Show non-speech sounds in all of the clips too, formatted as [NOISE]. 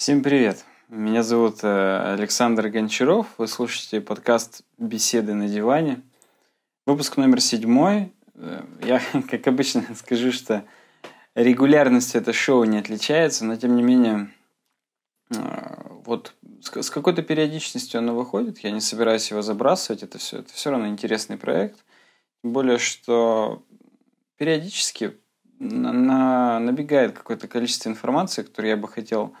Всем привет! Меня зовут э, Александр Гончаров. Вы слушаете подкаст «Беседы на диване». Выпуск номер седьмой. Э, я, [LAUGHS] как обычно, [LAUGHS] скажу, что регулярность это шоу не отличается, но тем не менее, э, вот с какой-то периодичностью оно выходит. Я не собираюсь его забрасывать. Это все, это все равно интересный проект. Тем более, что периодически на, набегает какое-то количество информации, которую я бы хотел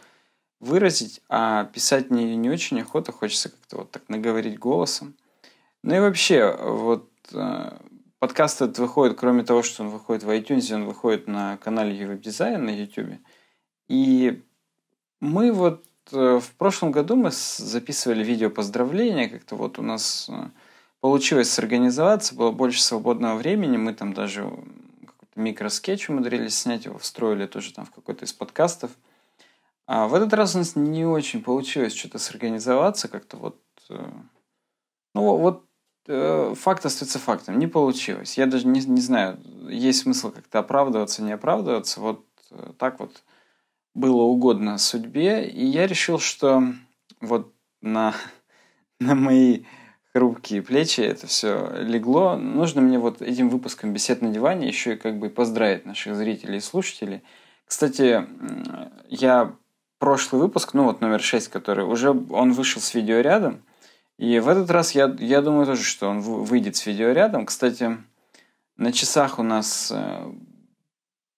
выразить, а писать не не очень охота, хочется как-то вот так наговорить голосом. Ну и вообще, вот э, подкаст этот выходит, кроме того, что он выходит в iTunes, он выходит на канале Europe Design на YouTube. И мы вот э, в прошлом году мы записывали видео поздравления, как-то вот у нас э, получилось сорганизоваться, было больше свободного времени, мы там даже какой-то микроскетч умудрились снять, его встроили тоже там в какой-то из подкастов – а в этот раз у нас не очень получилось что-то сорганизоваться, как-то вот... Э, ну, вот э, факт остается фактом. Не получилось. Я даже не, не знаю, есть смысл как-то оправдываться, не оправдываться. Вот э, так вот было угодно судьбе. И я решил, что вот на, [LAUGHS] на мои хрупкие плечи это все легло. Нужно мне вот этим выпуском «Бесед на диване» еще и как бы поздравить наших зрителей и слушателей. Кстати, я прошлый выпуск, ну вот номер 6, который уже он вышел с видеорядом. И в этот раз я, я думаю тоже, что он выйдет с видеорядом. Кстати, на часах у нас... Э,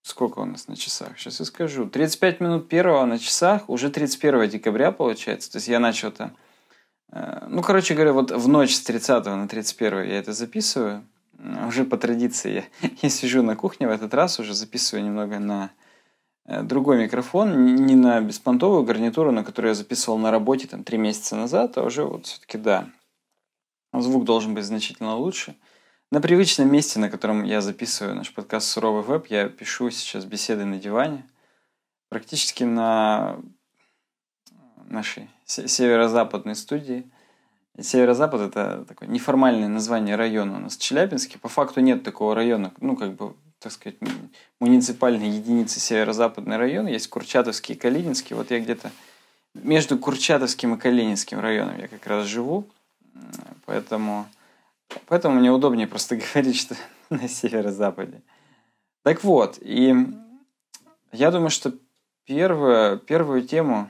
сколько у нас на часах? Сейчас я скажу. 35 минут первого на часах, уже 31 декабря получается. То есть я начал это... Э, ну, короче говоря, вот в ночь с 30 на 31 я это записываю. Уже по традиции я, [LAUGHS] я сижу на кухне в этот раз, уже записываю немного на Э, другой микрофон, не на беспонтовую гарнитуру, на которую я записывал на работе там три месяца назад, а уже вот все-таки да, звук должен быть значительно лучше. На привычном месте, на котором я записываю наш подкаст «Суровый веб», я пишу сейчас беседы на диване, практически на э, нашей северо-западной студии. Северо-запад – это такое неформальное название района у нас в Челябинске. По факту нет такого района, ну, как бы так сказать, муниципальные единицы северо-западный район, есть Курчатовский и Калининский. Вот я где-то между Курчатовским и Калининским районом я как раз живу, поэтому, поэтому мне удобнее просто [LAUGHS] говорить, что на северо-западе. Так вот, и я думаю, что первое, первую тему,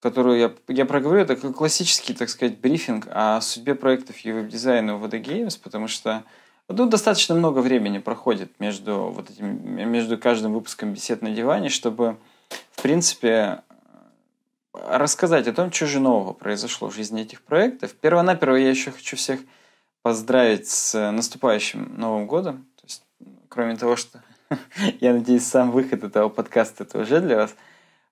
которую я, я проговорю, это классический, так сказать, брифинг о судьбе проектов и веб-дизайна в Games, потому что ну, достаточно много времени проходит между, вот этим, между каждым выпуском бесед на диване, чтобы, в принципе, рассказать о том, что же нового произошло в жизни этих проектов. Первонаперво я еще хочу всех поздравить с э, наступающим Новым годом. То есть, кроме того, что [LAUGHS] я надеюсь, сам выход этого подкаста это уже для вас.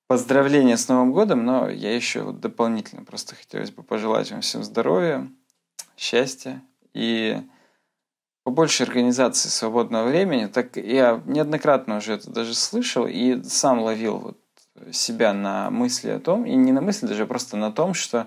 поздравление с Новым годом, но я еще дополнительно просто хотелось бы пожелать вам всем здоровья, счастья и побольше организации свободного времени, так я неоднократно уже это даже слышал и сам ловил вот себя на мысли о том, и не на мысли даже, а просто на том, что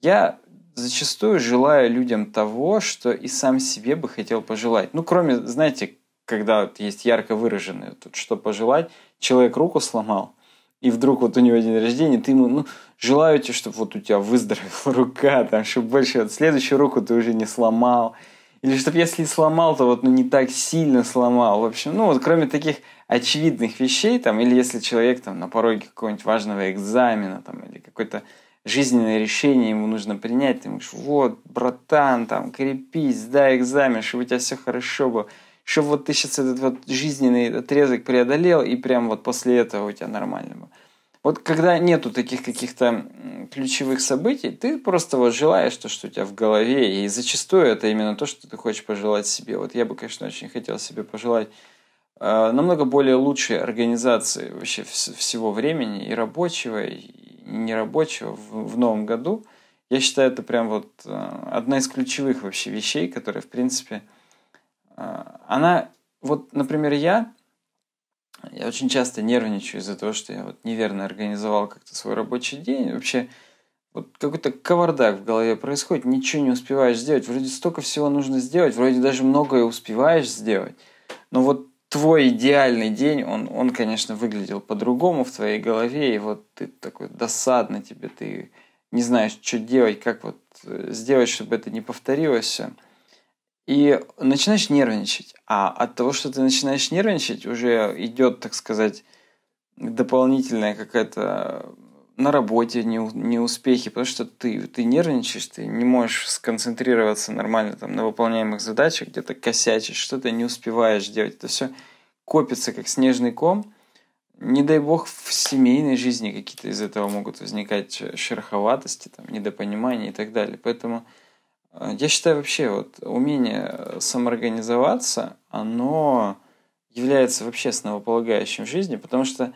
я зачастую желаю людям того, что и сам себе бы хотел пожелать. Ну, кроме, знаете, когда вот есть ярко выраженное, тут что пожелать, человек руку сломал, и вдруг вот у него день рождения, ты ему, ну, желаю тебе, чтобы вот у тебя выздоровела [LAUGHS] рука, там, чтобы больше вот следующую руку ты уже не сломал – или чтобы если сломал, то вот ну, не так сильно сломал. В общем, ну вот кроме таких очевидных вещей, там, или если человек там на пороге какого-нибудь важного экзамена, там, или какое то жизненное решение ему нужно принять, ты говоришь, вот, братан, там, крепись, сдай экзамен, чтобы у тебя все хорошо было, чтобы вот ты сейчас этот вот жизненный отрезок преодолел, и прям вот после этого у тебя нормально было. Вот когда нету таких каких-то ключевых событий, ты просто вот желаешь то, что у тебя в голове, и зачастую это именно то, что ты хочешь пожелать себе. Вот я бы, конечно, очень хотел себе пожелать э, намного более лучшей организации вообще всего времени, и рабочего, и нерабочего в, в новом году. Я считаю, это прям вот э, одна из ключевых вообще вещей, которая, в принципе, э, она... Вот, например, я я очень часто нервничаю из-за того, что я вот неверно организовал как-то свой рабочий день. Вообще, вот какой-то кавардак в голове происходит, ничего не успеваешь сделать. Вроде столько всего нужно сделать, вроде даже многое успеваешь сделать. Но вот твой идеальный день, он, он конечно, выглядел по-другому в твоей голове, и вот ты такой досадно тебе, ты не знаешь, что делать, как вот э, сделать, чтобы это не повторилось и начинаешь нервничать. А от того, что ты начинаешь нервничать, уже идет, так сказать, дополнительная какая-то э, на работе не, не потому что ты, ты нервничаешь, ты не можешь сконцентрироваться нормально там, на выполняемых задачах, где-то косячишь, что-то не успеваешь делать. Это все копится как снежный ком. Не дай бог в семейной жизни какие-то из этого могут возникать э, шероховатости, там, недопонимания и так далее. Поэтому Э, я считаю вообще вот умение э, самоорганизоваться, оно является вообще основополагающим в жизни, потому что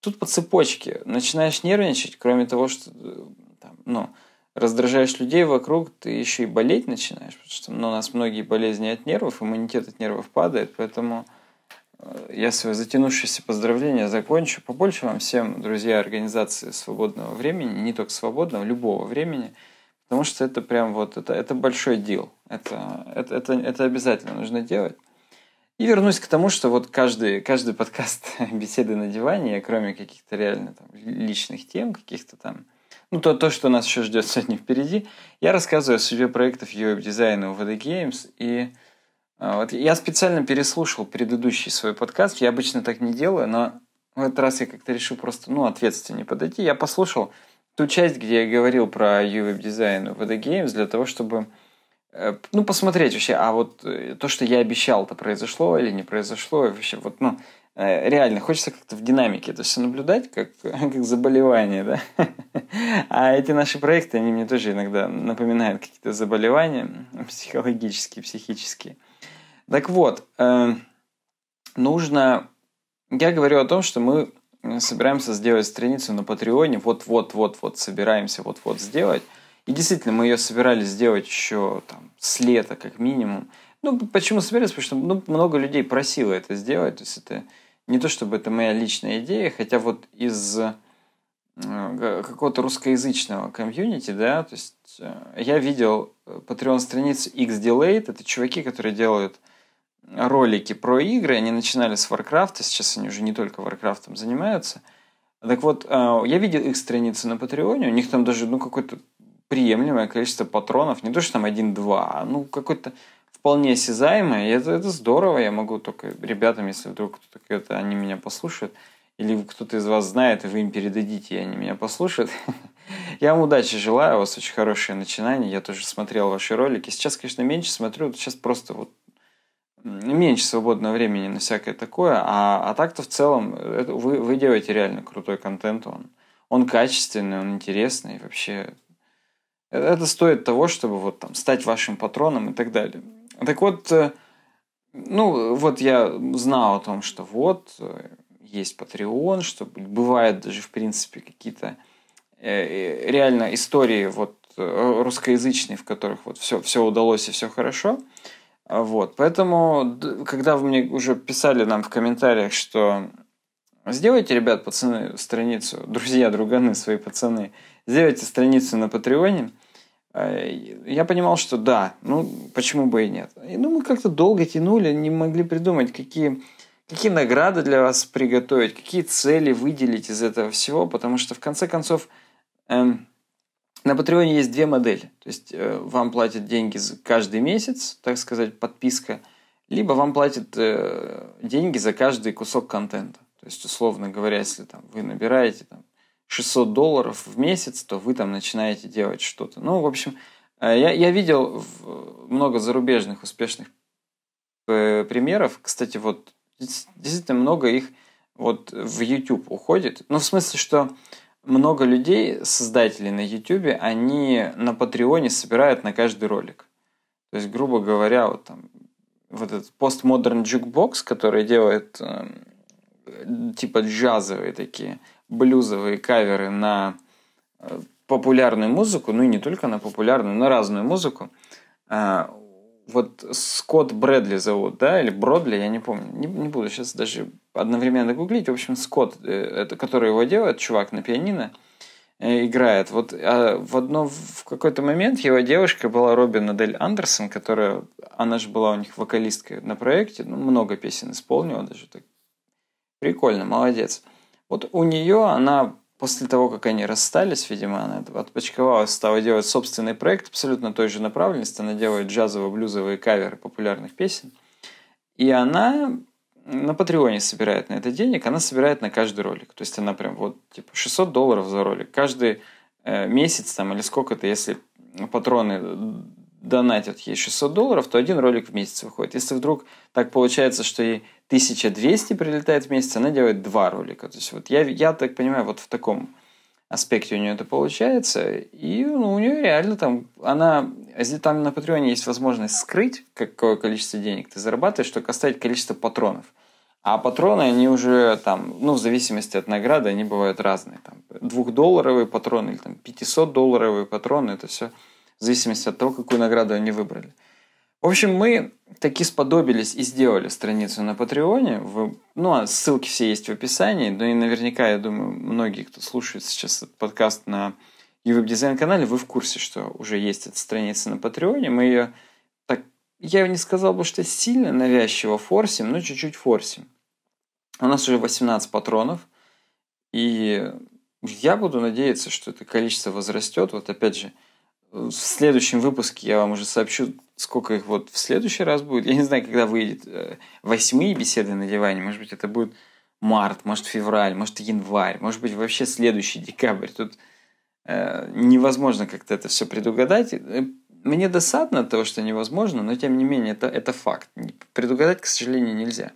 тут по цепочке начинаешь нервничать, кроме того, что э, там, ну, раздражаешь людей вокруг, ты еще и болеть начинаешь, потому что ну, у нас многие болезни от нервов, иммунитет от нервов падает, поэтому я свое затянувшееся поздравление закончу. Побольше вам всем, друзья, организации свободного времени, не только свободного, любого времени – Потому что это прям вот, это, это большой дел. Это, это, это, это обязательно нужно делать. И вернусь к тому, что вот каждый, каждый подкаст [LAUGHS] «Беседы на диване», кроме каких-то реально там, личных тем, каких-то там, ну, то, то, что нас еще ждет сегодня впереди, я рассказываю о судьбе проектов UX-дизайна у VD Games. И а, вот я специально переслушал предыдущий свой подкаст, я обычно так не делаю, но в этот раз я как-то решил просто, ну, ответственнее подойти. Я послушал ту часть, где я говорил про UV-дизайн в The Games, для того, чтобы э, ну, посмотреть вообще, а вот э, то, что я обещал, то произошло или не произошло, и вообще вот, ну, э, реально, хочется как-то в динамике это все наблюдать, как, [LAUGHS] как заболевание, да. А эти наши проекты, они мне тоже иногда напоминают какие-то заболевания [LAUGHS] психологические, психические. Так вот, нужно... Я говорю о том, что мы собираемся сделать страницу на Патреоне, вот-вот-вот-вот собираемся вот-вот сделать. И действительно, мы ее собирались сделать еще там, с лета, как минимум. Ну, почему собирались? Потому что ну, много людей просило это сделать. То есть это не то, чтобы это моя личная идея, хотя вот из э, какого-то русскоязычного комьюнити, да, то есть э, я видел э, Patreon страницу X-Delayed, это чуваки, которые делают э, ролики про игры, они начинали с Warcraft, а сейчас они уже не только Warcraft занимаются. Так вот, э, я видел их страницы на Патреоне, у них там даже ну, какое-то приемлемое количество патронов, не то, что там один-два, а ну какое-то вполне осязаемое, и это, это здорово, я могу только ребятам, если вдруг кто-то, они меня послушают, или кто-то из вас знает, и вы им передадите, и они меня послушают. [LAUGHS] Я вам удачи желаю, у вас очень хорошее начинание, я тоже смотрел ваши ролики. Сейчас, конечно, меньше смотрю, сейчас просто вот меньше свободного времени на всякое такое, а, а так-то в целом э, это, вы, вы делаете реально крутой контент, он, он качественный, он интересный, вообще это, это стоит того, чтобы вот там стать вашим патроном и так далее. Так вот, э, ну вот я знал о том, что вот э, есть Patreon, что бывает даже в принципе какие-то реально истории вот русскоязычные, в которых вот все, все удалось и все хорошо. Uh, а вот, поэтому, когда вы мне уже писали нам в комментариях, что сделайте, ребят, пацаны, страницу, друзья, друганы, свои пацаны, сделайте страницу на Патреоне, а, я понимал, что да, ну почему бы и нет. И, ну мы как-то долго тянули, не могли придумать, какие, какие награды для вас приготовить, какие цели выделить из этого всего, потому что в конце концов эм, на Патреоне есть две модели. То есть э, вам платят деньги за каждый месяц, так сказать, подписка, либо вам платят э, деньги за каждый кусок контента. То есть, условно говоря, если там, вы набираете там, 600 долларов в месяц, то вы там начинаете делать что-то. Ну, в общем, э, я, я видел много зарубежных успешных примеров. Кстати, вот действительно много их вот в YouTube уходит. Ну, в смысле, что много людей, создателей на YouTube, они на Патреоне собирают на каждый ролик. То есть, грубо говоря, вот там вот этот постмодерн джукбокс, который делает э, типа джазовые такие, блюзовые каверы на э, популярную музыку, ну и не только на популярную, на разную музыку. Э, вот Скотт Брэдли зовут, да, или Бродли, я не помню, не, не буду сейчас даже одновременно гуглить. В общем, Скотт, э, это, который его делает, чувак на пианино, э, играет. Вот а в одно в какой-то момент его девушка была Робин Адель Андерсон, которая, она же была у них вокалисткой на проекте, ну, много песен исполнила даже так. Прикольно, молодец. Вот у нее она после того, как они расстались, видимо, она отпочковалась, стала делать собственный проект абсолютно той же направленности. Она делает джазово-блюзовые каверы популярных песен. И она на Патреоне собирает на это денег, она собирает на каждый ролик. То есть она прям вот типа 600 долларов за ролик. Каждый э, месяц там или сколько-то, если патроны донатят ей 600 долларов, то один ролик в месяц выходит. Если вдруг так получается, что ей 1200 прилетает в месяц, она делает два ролика. То есть вот я, я так понимаю, вот в таком аспекте у нее это получается. И ну, у нее реально там, она, там на Патреоне есть возможность скрыть, какое количество денег ты зарабатываешь, только оставить количество патронов. А патроны, они уже там, ну, в зависимости от награды, они бывают разные. Там, двухдолларовые патроны или там 500-долларовые патроны, это все в зависимости от того, какую награду они выбрали. В общем, мы таки сподобились и сделали страницу на Патреоне. Вы, ну, а ссылки все есть в описании. Ну и наверняка, я думаю, многие, кто слушает сейчас этот подкаст на ювеб дизайн канале, вы в курсе, что уже есть эта страница на Патреоне. Мы ее так, я не сказал бы, что сильно навязчиво форсим, но чуть-чуть форсим. У нас уже 18 патронов, и я буду надеяться, что это количество возрастет. Вот опять же, в следующем выпуске я вам уже сообщу, сколько их вот в следующий раз будет. Я не знаю, когда выйдет э, восьмые беседы на диване. Может быть, это будет март, может, февраль, может, январь, может быть, вообще следующий декабрь. Тут э, невозможно как-то это все предугадать. Э, мне досадно того, что невозможно, но тем не менее это, это факт. Предугадать, к сожалению, нельзя.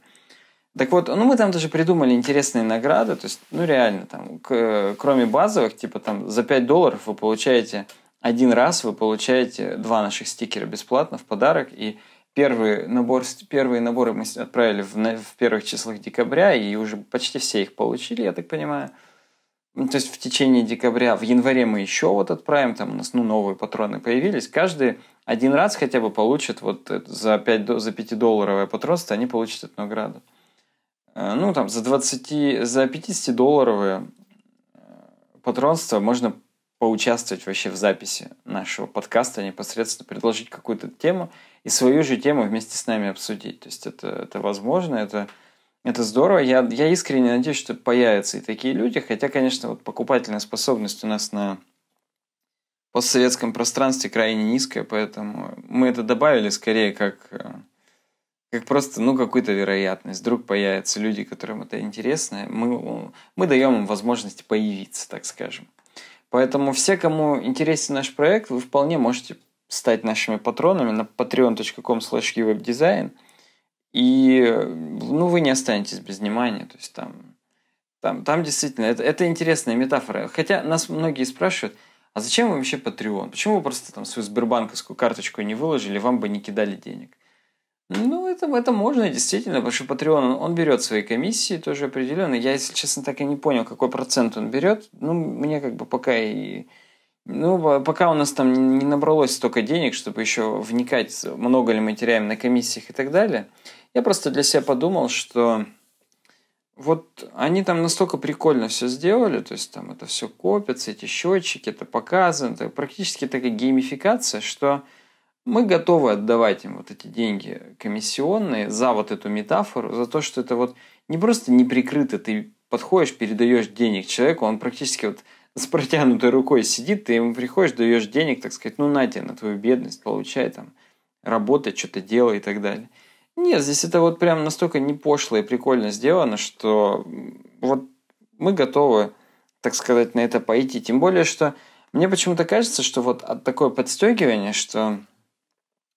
Так вот, ну мы там даже придумали интересные награды, то есть, ну реально, там, к, э, кроме базовых, типа там за 5 долларов вы получаете один раз вы получаете два наших стикера бесплатно в подарок. И первый набор, первые наборы мы отправили в, в первых числах декабря, и уже почти все их получили, я так понимаю. Ну, то есть в течение декабря, в январе мы еще вот отправим, там у нас ну, новые патроны появились. Каждый один раз хотя бы получит вот за, 5, за 5-долларовое патронство, они получат эту награду. Э, ну, там, за, 20, за 50-долларовое э, патронство можно поучаствовать вообще в записи нашего подкаста, а непосредственно предложить какую-то тему и свою же тему вместе с нами обсудить. То есть это, это возможно, это, это здорово. Я, я искренне надеюсь, что появятся и такие люди, хотя, конечно, вот покупательная способность у нас на постсоветском пространстве крайне низкая, поэтому мы это добавили скорее как, э, как просто, ну, какую-то вероятность. Вдруг появятся люди, которым это интересно, мы, мы даем им возможность появиться, так скажем. Поэтому все, кому интересен наш проект, вы вполне можете стать нашими патронами на patreon.com slash и ну, вы не останетесь без внимания. То есть там, там, там действительно, это, это интересная метафора. Хотя нас многие спрашивают, а зачем вам вообще Patreon? Почему вы просто там свою Сбербанковскую карточку не выложили, вам бы не кидали денег? Ну, это, это можно действительно, потому что Patreon, он, он берет свои комиссии тоже определенно Я, если честно, так и не понял, какой процент он берет. Ну, мне как бы пока и... Ну, пока у нас там не набралось столько денег, чтобы еще вникать, много ли мы теряем на комиссиях и так далее. Я просто для себя подумал, что вот они там настолько прикольно все сделали, то есть там это все копится, эти счетчики, это показано, это практически такая геймификация, что мы готовы отдавать им вот эти деньги комиссионные за вот эту метафору, за то, что это вот не просто неприкрыто, ты подходишь, передаешь денег человеку, он практически вот с протянутой рукой сидит, ты ему приходишь, даешь денег, так сказать, ну на тебе, на твою бедность, получай там, работай, что-то делай и так далее. Нет, здесь это вот прям настолько не и прикольно сделано, что вот мы готовы, так сказать, на это пойти. Тем более, что мне почему-то кажется, что вот от такое подстегивание, что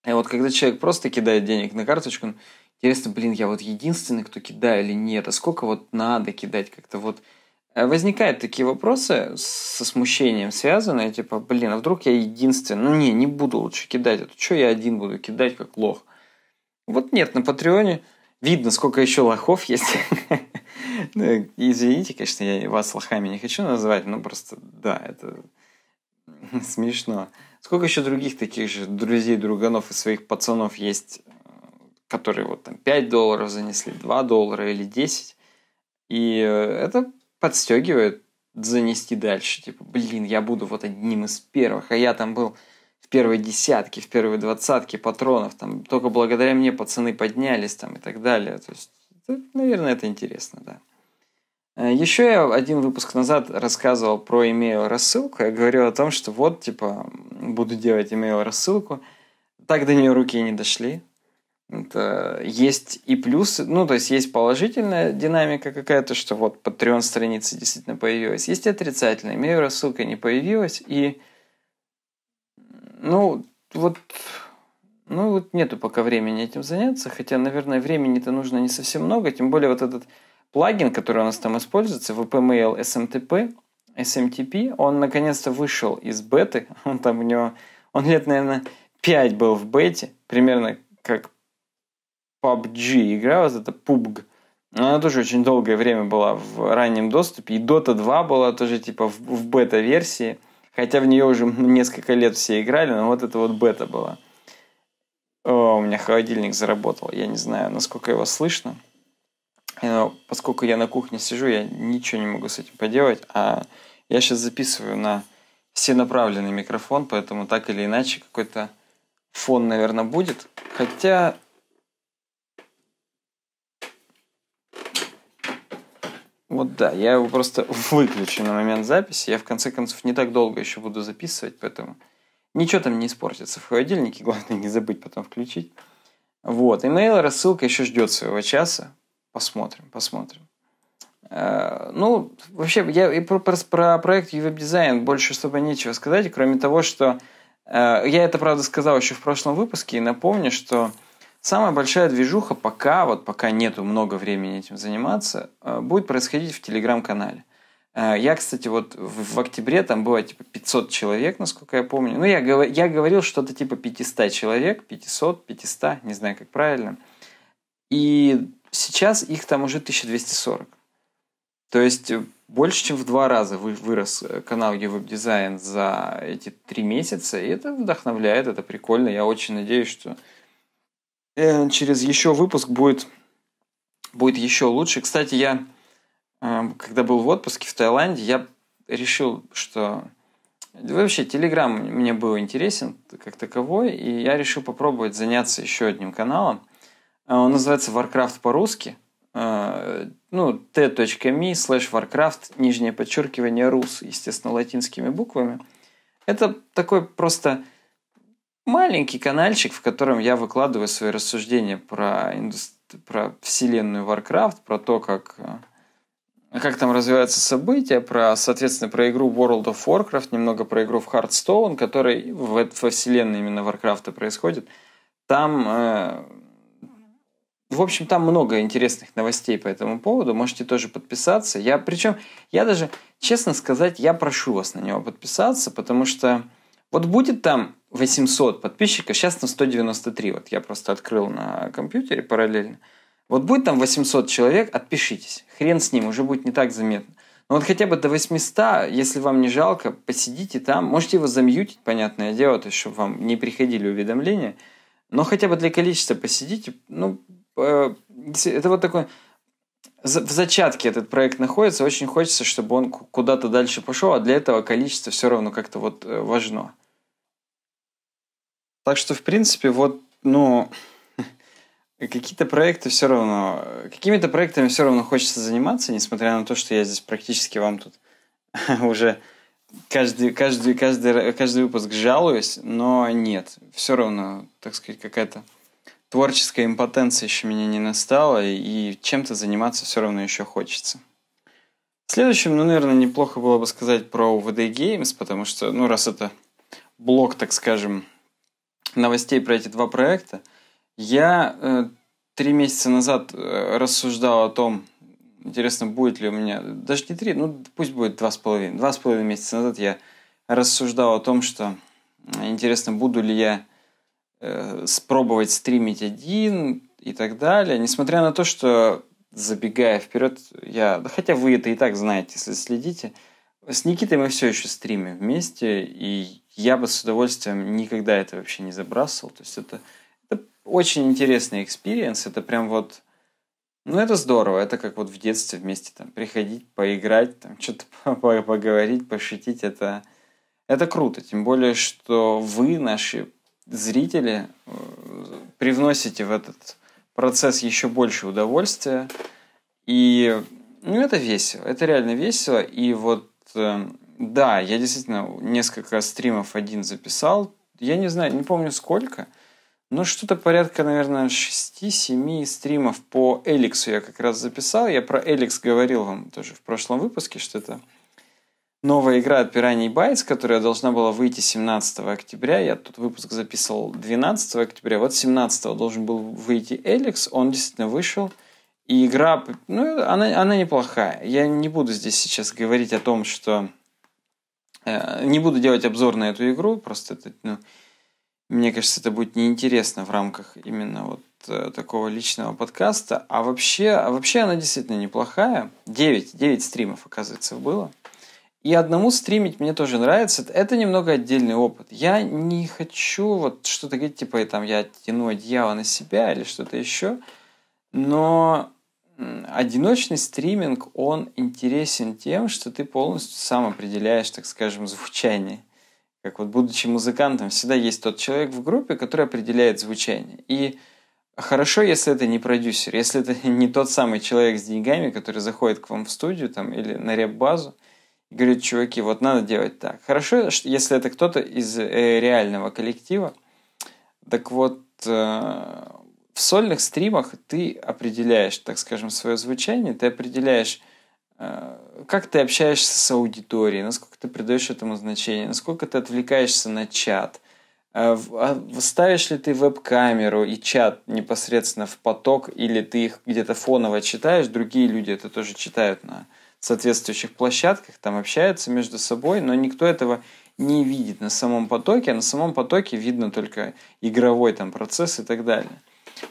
и вот когда человек просто кидает денег на карточку, интересно, блин, я вот единственный, кто кидает или нет, а сколько вот надо кидать как-то вот. Э, возникают такие вопросы со смущением связанные, типа, блин, а вдруг я единственный? Ну не, не буду лучше кидать, а то что я один буду кидать, как лох? Вот нет, на Патреоне видно, сколько еще лохов есть. [LAUGHS] Ну, извините, конечно, я вас лохами не хочу называть, но просто, да, это [LAUGHS] смешно. Сколько еще других таких же друзей, друганов и своих пацанов есть, которые вот там 5 долларов занесли, 2 доллара или 10. И э, это подстегивает занести дальше. Типа, блин, я буду вот одним из первых. А я там был в первой десятке, в первой двадцатке патронов. Там только благодаря мне пацаны поднялись там и так далее. То есть, это, наверное, это интересно, да. Э, Еще я один выпуск назад рассказывал про email рассылку. Я говорил о том, что вот, типа, буду делать email рассылку. Так до нее руки не дошли. Это есть и плюсы, ну, то есть есть положительная динамика какая-то, что вот Patreon страница действительно появилась. Есть и отрицательная. Email рассылка не появилась. И, ну, вот ну, вот нету пока времени этим заняться, хотя, наверное, времени-то нужно не совсем много, тем более вот этот плагин, который у нас там используется, VPMail SMTP, SMTP, он наконец-то вышел из беты. [LAUGHS] Он там у него, он лет, наверное, 5 был в бете, примерно как PUBG игра, вот это PUBG. Но она тоже очень долгое время была в раннем доступе. И Dota 2 была тоже типа в, в бета-версии. Хотя в нее уже [LAUGHS] несколько лет все играли, но вот это вот бета была. О, у меня холодильник заработал. Я не знаю, насколько его слышно. Ну, поскольку я на кухне сижу, я ничего не могу с этим поделать, а я сейчас записываю на всенаправленный микрофон, поэтому так или иначе какой-то фон, наверное, будет. Хотя... Вот да, я его просто [LAUGHS] выключу на момент записи. Я, в конце концов, не так долго еще буду записывать, поэтому ничего там не испортится в холодильнике. [LAUGHS] Главное, не забыть потом включить. Вот, имейл рассылка еще ждет своего часа, Посмотрим, посмотрим. Э, ну, вообще, я и про, про, про проект веб дизайн больше особо нечего сказать, кроме того, что э, я это, правда, сказал еще в прошлом выпуске и напомню, что самая большая движуха пока, вот пока нету много времени этим заниматься, э, будет происходить в Телеграм-канале. Я, кстати, вот в, в октябре там было типа 500 человек, насколько я помню. Ну, я, я говорил что-то типа 500 человек, 500, 500, не знаю, как правильно. И Сейчас их там уже 1240. То есть э, больше, чем в два раза вырос э, канал Евеб Дизайн за эти три месяца. И это вдохновляет, это прикольно. Я очень надеюсь, что э, через еще выпуск будет, будет еще лучше. Кстати, я, когда был в отпуске в Таиланде, я решил, что вообще Телеграм мне был интересен как таковой, и я решил попробовать заняться еще одним каналом – Э, он называется Warcraft по-русски. Э, ну, t.me slash Warcraft, нижнее подчеркивание рус, естественно, латинскими буквами. Это такой просто маленький каналчик, в котором я выкладываю свои рассуждения про, индуст... про вселенную Warcraft, про то, как, э, как там развиваются события, про, соответственно, про игру World of Warcraft, немного про игру в Hearthstone, который в... во вселенной именно Warcraft происходит. Там в общем, там много интересных новостей по этому поводу. Можете тоже подписаться. Я, причем, я даже, честно сказать, я прошу вас на него подписаться, потому что вот будет там 800 подписчиков, сейчас на 193. Вот я просто открыл на компьютере параллельно. Вот будет там 800 человек, отпишитесь. Хрен с ним, уже будет не так заметно. Но вот хотя бы до 800, если вам не жалко, посидите там. Можете его замьютить, понятное дело, то есть, чтобы вам не приходили уведомления. Но хотя бы для количества посидите. Ну, Э, это вот такой в зачатке этот проект находится, очень хочется, чтобы он куда-то дальше пошел, а для этого количество все равно как-то вот э, важно. Так что, в принципе, вот, ну, [LAUGHS] какие-то проекты все равно, какими-то проектами все равно хочется заниматься, несмотря на то, что я здесь практически вам тут [LAUGHS] уже каждый, каждый, каждый, каждый выпуск жалуюсь, но нет, все равно, так сказать, какая-то творческая импотенция еще меня не настала, и чем-то заниматься все равно еще хочется. Следующим, ну, наверное, неплохо было бы сказать про VD Games, потому что, ну, раз это блок, так скажем, новостей про эти два проекта, я э, три месяца назад э, рассуждал о том, интересно, будет ли у меня, даже не три, ну, пусть будет два с половиной, два с половиной месяца назад я рассуждал о том, что интересно, буду ли я Э, спробовать стримить один и так далее. Несмотря на то, что забегая вперед, я, хотя вы это и так знаете, если следите, с Никитой мы все еще стримим вместе, и я бы с удовольствием никогда это вообще не забрасывал. То есть это, это очень интересный экспириенс, это прям вот... Ну, это здорово, это как вот в детстве вместе там приходить, поиграть, там что-то [LAUGHS] поговорить, пошутить, это, это круто. Тем более, что вы, наши зрители э, привносите в этот процесс еще больше удовольствия. И ну, это весело, это реально весело. И вот, эм, да, я действительно несколько стримов один записал. Я не знаю, не помню сколько, но что-то порядка, наверное, 6-7 стримов по Эликсу я как раз записал. Я про Эликс говорил вам тоже в прошлом выпуске, что это новая игра от Piranha Bytes, которая должна была выйти 17 октября. Я тут выпуск записывал 12 октября. Вот 17 должен был выйти Эликс. Он действительно вышел. И игра, ну, она, она неплохая. Я не буду здесь сейчас говорить о том, что... Э, не буду делать обзор на эту игру, просто это, ну, мне кажется, это будет неинтересно в рамках именно вот э, такого личного подкаста. А вообще, а вообще она действительно неплохая. 9, 9 стримов, оказывается, было. И одному стримить мне тоже нравится. Это немного отдельный опыт. Я не хочу вот что-то говорить, типа, там, я тяну одеяло на себя или что-то еще. Но одиночный стриминг, он интересен тем, что ты полностью сам определяешь, так скажем, звучание. Как вот будучи музыкантом, всегда есть тот человек в группе, который определяет звучание. И Хорошо, если это не продюсер, если это [LAUGHS] не тот самый человек с деньгами, который заходит к вам в студию там, или на реп-базу, и говорит, чуваки, вот надо делать так. Хорошо, если это кто-то из э, реального коллектива. Так вот, э, в сольных стримах ты определяешь, так скажем, свое звучание, ты определяешь, э, как ты общаешься с аудиторией, насколько ты придаешь этому значение, насколько ты отвлекаешься на чат, а ставишь ли ты веб-камеру и чат непосредственно в поток, или ты их где-то фоново читаешь, другие люди это тоже читают на соответствующих площадках, там общаются между собой, но никто этого не видит на самом потоке, а на самом потоке видно только игровой там процесс и так далее.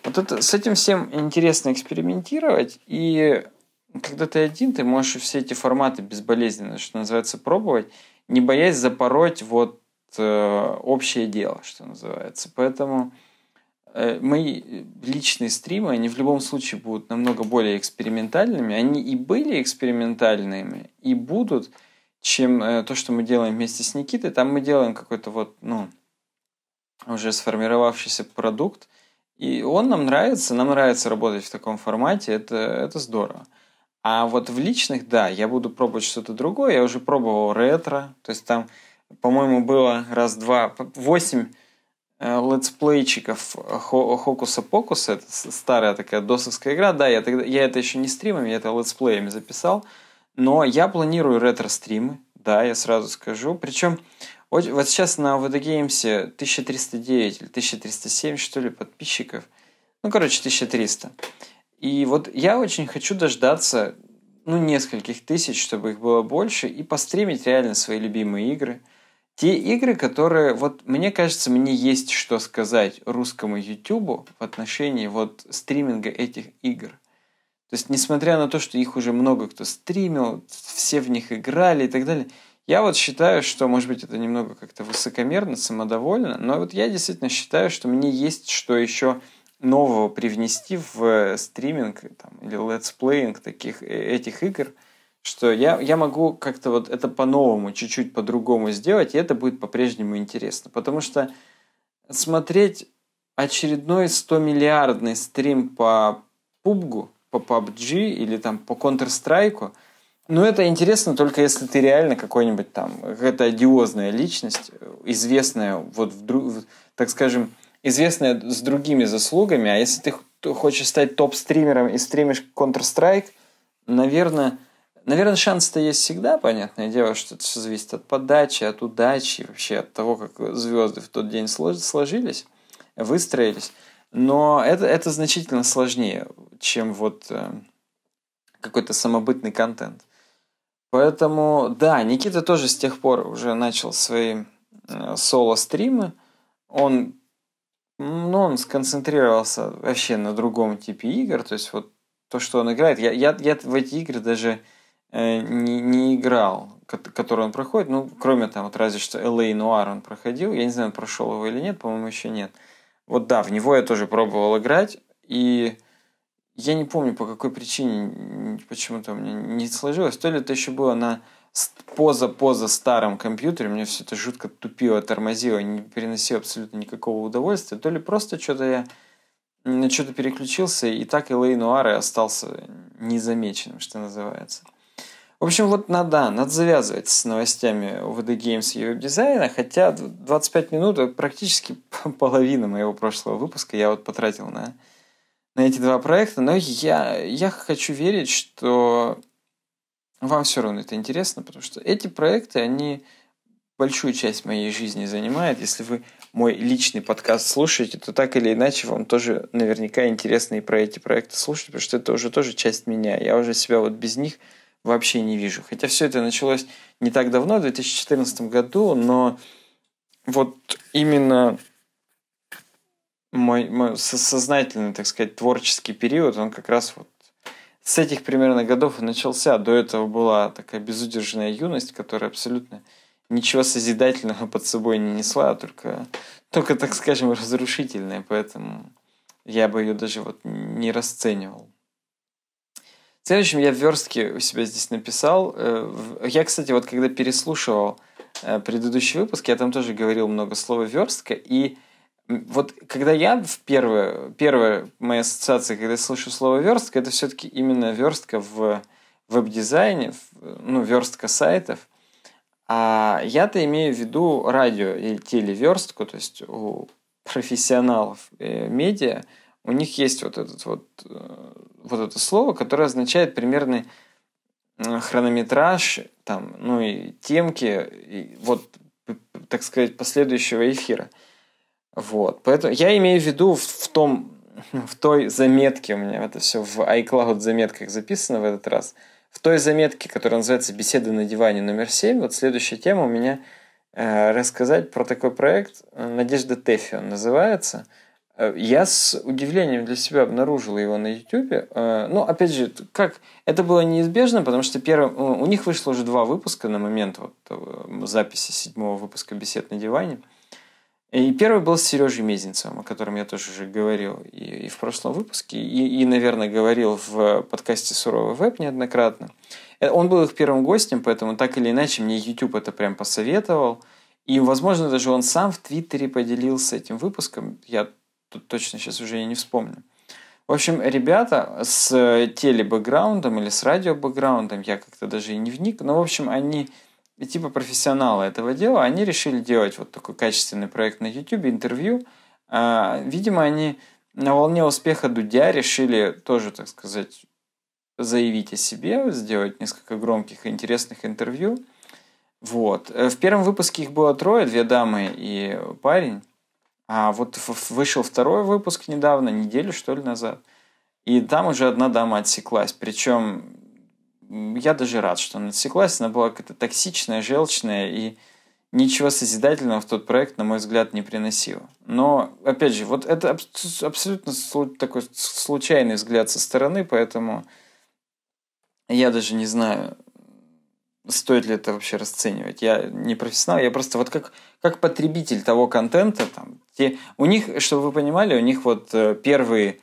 Вот это, с этим всем интересно экспериментировать, и когда ты один, ты можешь все эти форматы безболезненно, что называется, пробовать, не боясь запороть вот э, общее дело, что называется. Поэтому Э, мои личные стримы, они в любом случае будут намного более экспериментальными. Они и были экспериментальными, и будут, чем э, то, что мы делаем вместе с Никитой. Там мы делаем какой-то вот, ну, уже сформировавшийся продукт. И он нам нравится, нам нравится работать в таком формате, это, это здорово. А вот в личных, да, я буду пробовать что-то другое. Я уже пробовал ретро, то есть там, по-моему, было раз-два, восемь Э, летсплейчиков э, Хокуса-Покуса, это старая такая досовская игра, да, я, тогда, я это еще не стримами, я это летсплеями записал, но я планирую ретро-стримы, да, я сразу скажу, причем вот, вот сейчас на VDGames 1309 или 1307, что ли, подписчиков, ну, короче, 1300, и вот я очень хочу дождаться, ну, нескольких тысяч, чтобы их было больше, и постримить реально свои любимые игры – те игры, которые, вот мне кажется, мне есть что сказать русскому YouTube в отношении вот стриминга этих игр. То есть, несмотря на то, что их уже много кто стримил, все в них играли и так далее, я вот считаю, что, может быть, это немного как-то высокомерно, самодовольно, но вот я действительно считаю, что мне есть что еще нового привнести в э, стриминг там, или летсплеинг таких э, этих игр – что я, я могу как-то вот это по-новому, чуть-чуть по-другому сделать, и это будет по-прежнему интересно. Потому что смотреть очередной 100-миллиардный стрим по PUBG, по PUBG или там по Counter-Strike, ну это интересно только если ты реально какой-нибудь там, какая-то одиозная личность, известная, вот, в, так скажем, известная с другими заслугами, а если ты хочешь стать топ-стримером и стримишь Counter-Strike, наверное, Наверное, шанс-то есть всегда, понятное дело, что это все зависит от подачи, от удачи, вообще от того, как звезды в тот день сложились, выстроились. Но это, это значительно сложнее, чем вот э, какой-то самобытный контент. Поэтому, да, Никита тоже с тех пор уже начал свои э, соло-стримы. Он, ну, он сконцентрировался вообще на другом типе игр. То есть вот то, что он играет. Я, я, я в эти игры даже Э, не, не играл, который он проходит, ну, кроме там, вот разве что LA Noir а он проходил, я не знаю, прошел его или нет, по-моему, еще нет. Вот да, в него я тоже пробовал играть, и я не помню, по какой причине почему-то мне не сложилось. То ли это еще было на поза-поза старом компьютере, мне все это жутко тупило, тормозило, не приносило абсолютно никакого удовольствия, то ли просто что-то я на что-то переключился, и так LA Noir а остался незамеченным, что называется. В общем, вот надо, надо завязывать с новостями VD Games и веб-дизайна, хотя 25 минут, практически [LAUGHS] половина моего прошлого выпуска я вот потратил на, на эти два проекта, но я, я хочу верить, что вам все равно это интересно, потому что эти проекты, они большую часть моей жизни занимают. Если вы мой личный подкаст слушаете, то так или иначе вам тоже наверняка интересно и про эти проекты слушать, потому что это уже тоже часть меня. Я уже себя вот без них вообще не вижу. Хотя все это началось не так давно, в 2014 году, но вот именно мой, мой сознательный, так сказать, творческий период, он как раз вот с этих примерно годов и начался. До этого была такая безудержная юность, которая абсолютно ничего созидательного [LAUGHS] под собой не несла, а только, только так скажем, разрушительная, поэтому я бы ее даже вот не расценивал. В следующем я верстки у себя здесь написал. Э, я, кстати, вот когда переслушивал э, предыдущий выпуск, я там тоже говорил много слова верстка, и вот когда я в первое, первая моя ассоциация, когда я слышу слово верстка, это все-таки именно верстка в веб-дизайне, ну, верстка сайтов. А я-то имею в виду радио или телеверстку, то есть у профессионалов э, медиа – у них есть вот, этот вот, э, вот это слово, которое означает примерный э, хронометраж, там, ну и темки, и вот, так сказать, последующего эфира. Вот. Поэтому я имею в виду в, в том, [LAUGHS] в той заметке, у меня это все в iCloud заметках записано в этот раз, в той заметке, которая называется «Беседы на диване номер 7», вот следующая тема у меня э, рассказать про такой проект, э, Надежда Тэффи он называется – Э, я с удивлением для себя обнаружил его на YouTube. Э, ну, опять же, как это было неизбежно, потому что первым, э, у них вышло уже два выпуска на момент вот, записи седьмого выпуска «Бесед на диване». И первый был с Сережей Мезенцевым, о котором я тоже уже говорил и, и в прошлом выпуске, и, и, наверное, говорил в подкасте «Суровый веб» неоднократно. Он был их первым гостем, поэтому так или иначе мне YouTube это прям посоветовал. И, возможно, даже он сам в Твиттере поделился этим выпуском. Я Тут точно сейчас уже я не вспомню. В общем, ребята с э, телебэкграундом или с радиобэкграундом, я как-то даже и не вник, но, в общем, они и э, типа профессионалы этого дела, они решили делать вот такой качественный проект на YouTube, интервью. А, видимо, они на волне успеха Дудя решили тоже, так сказать, заявить о себе, сделать несколько громких и интересных интервью. Вот. Э, в первом выпуске их было трое, две дамы и парень. А вот вышел второй выпуск недавно, неделю что ли назад, и там уже одна дама отсеклась. Причем я даже рад, что она отсеклась. Она была какая-то токсичная, желчная и ничего созидательного в тот проект, на мой взгляд, не приносила. Но, опять же, вот это абсолютно такой случайный взгляд со стороны, поэтому я даже не знаю, стоит ли это вообще расценивать. Я не профессионал, я просто вот как, как потребитель того контента. Там, те, у них, чтобы вы понимали, у них вот э, первые,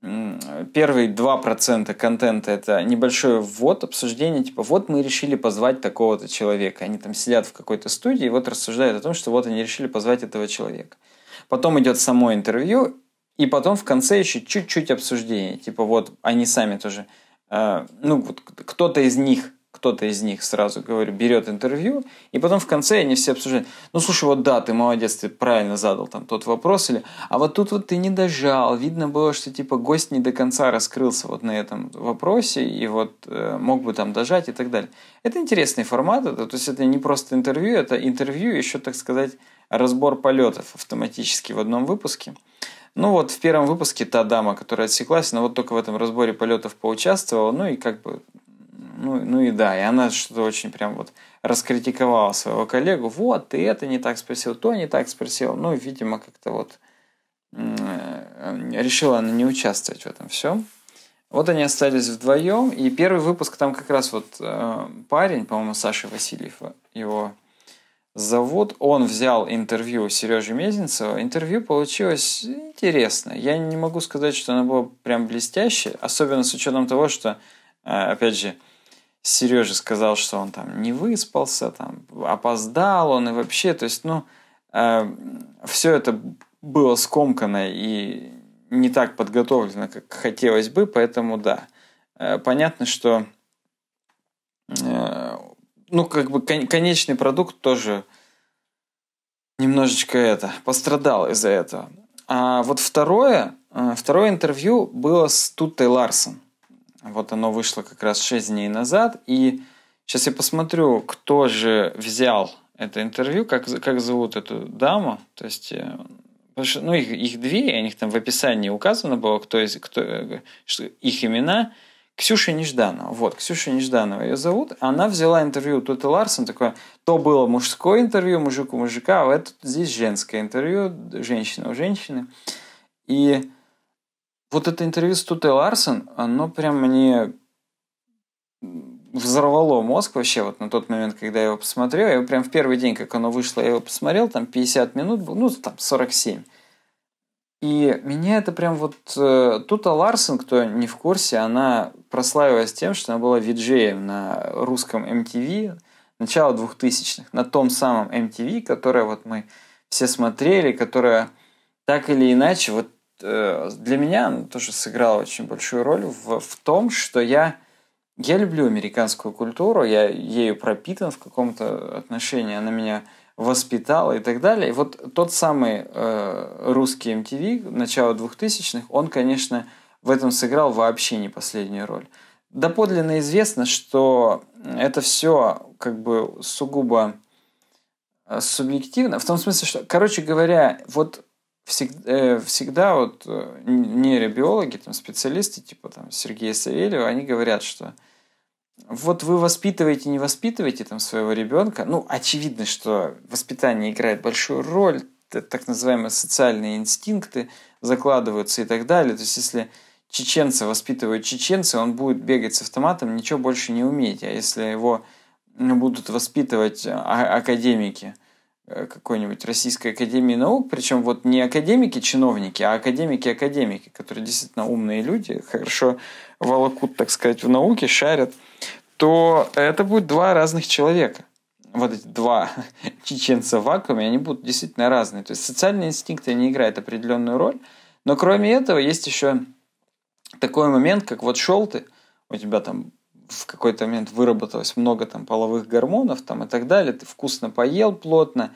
первые 2% контента – это небольшое ввод, обсуждение, типа вот мы решили позвать такого-то человека. Они там сидят в какой-то студии и вот рассуждают о том, что вот они решили позвать этого человека. Потом идет само интервью, и потом в конце еще чуть-чуть обсуждение. Типа вот они сами тоже, э, ну вот кто-то из них – кто-то из них, сразу говорю, берет интервью, и потом в конце они все обсуждают, ну, слушай, вот да, ты молодец, ты правильно задал там тот вопрос, или, а вот тут вот ты не дожал, видно было, что, типа, гость не до конца раскрылся вот на этом вопросе, и вот э, мог бы там дожать и так далее. Это интересный формат, это, то есть это не просто интервью, это интервью, еще, так сказать, разбор полетов автоматически в одном выпуске. Ну вот в первом выпуске та дама, которая отсеклась, она вот только в этом разборе полетов поучаствовала, ну и как бы ну, ну и да, и она что-то очень прям вот раскритиковала своего коллегу. Вот, ты это не так спросил, то не так спросил. Ну, видимо, как-то вот э, решила она не участвовать в этом всем. Вот они остались вдвоем, и первый выпуск там как раз вот э, парень, по-моему, Саша Васильев его зовут, он взял интервью у Сережи Мезенцева. Интервью получилось интересно. Я не могу сказать, что оно было прям блестящее, особенно с учетом того, что, э, опять же, Сережа сказал, что он там не выспался, там опоздал он и вообще, то есть, ну, э, эм, все это было скомкано и не так подготовлено, как хотелось бы, поэтому да, э, понятно, что, э, ну, как бы кон- конечный продукт тоже немножечко это пострадал из-за этого. А вот второе, э, второе интервью было с Туттой Ларсон. Вот оно вышло как раз 6 дней назад. И сейчас я посмотрю, кто же взял это интервью, как, как зовут эту даму. То есть, э, что, ну, их, их две, у них там в описании указано было, кто, из, кто э, что, их имена. Ксюша Нежданова. Вот, Ксюша Нежданова ее зовут. Она взяла интервью у Туты Ларсон. Такое, то было мужское интервью, мужику мужика, а вот здесь женское интервью, женщина у женщины. И вот это интервью с Тутой Ларсен, оно прям мне взорвало мозг вообще вот на тот момент, когда я его посмотрел. Я его прям в первый день, как оно вышло, я его посмотрел, там 50 минут был, ну, там 47. И меня это прям вот... Э, Тута Ларсен, кто не в курсе, она прославилась тем, что она была виджеем на русском MTV эм начала 2000-х, на том самом MTV, эм которое вот мы все смотрели, которое так или иначе вот Э, для меня она тоже сыграла очень большую роль в, в том, что я, я люблю американскую культуру, я ею пропитан в каком-то отношении, она меня воспитала и так далее. И вот тот самый э, русский MTV начала 2000-х, он, конечно, в этом сыграл вообще не последнюю роль. Доподлинно известно, что это все как бы сугубо э, субъективно, в том смысле, что, короче говоря, вот всегда, э, всегда вот э, нейробиологи, там, специалисты, типа там Сергея Савельева, они говорят, что вот вы воспитываете, не воспитываете там своего ребенка. Ну, очевидно, что воспитание играет большую роль, так называемые социальные инстинкты закладываются и так далее. То есть, если чеченца воспитывают чеченцы, он будет бегать с автоматом, ничего больше не уметь. А если его будут воспитывать а, академики – Э, какой-нибудь Российской Академии Наук, причем вот не академики-чиновники, а академики-академики, которые действительно умные люди, хорошо волокут, так сказать, в науке, шарят, то это будет два разных человека. Вот эти два [LAUGHS] чеченца в вакууме, они будут действительно разные. То есть социальные инстинкты не играют определенную роль. Но кроме этого есть еще такой момент, как вот шел ты, у тебя там в какой-то момент выработалось много там половых гормонов там и так далее, ты вкусно поел плотно,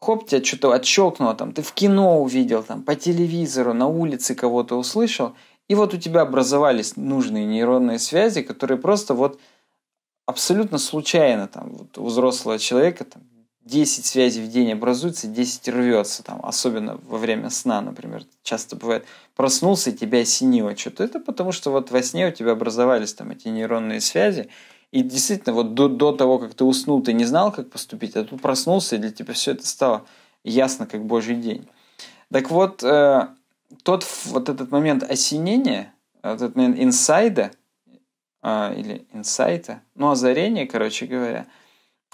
хоп, тебя что-то отщелкнуло, там, ты в кино увидел, там, по телевизору, на улице кого-то услышал, и вот у тебя образовались нужные нейронные связи, которые просто вот абсолютно случайно там вот у взрослого человека там, 10 связей в день образуется, 10 рвется, там, особенно во время сна, например, часто бывает, проснулся и тебя осенило что-то, это потому что вот во сне у тебя образовались там эти нейронные связи, и действительно, вот до, до того, как ты уснул, ты не знал, как поступить, а тут проснулся, и для тебя все это стало ясно, как божий день. Так вот, э, тот вот этот момент осенения, этот момент инсайда, э, или инсайта, ну, озарение, короче говоря –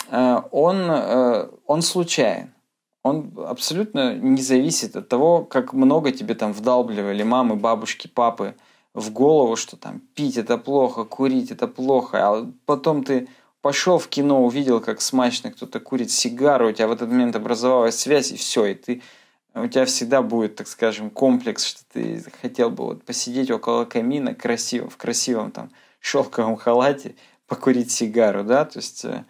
Э, он, э, он случайен. Он абсолютно не зависит от того, как много тебе там вдалбливали мамы, бабушки, папы в голову, что там пить это плохо, курить это плохо, а потом ты пошел в кино, увидел, как смачно кто-то курит сигару, у тебя в этот момент образовалась связь, и все, и ты у тебя всегда будет, так скажем, комплекс, что ты хотел бы вот посидеть около камина красиво, в красивом там шелковом халате, покурить сигару, да, то есть э,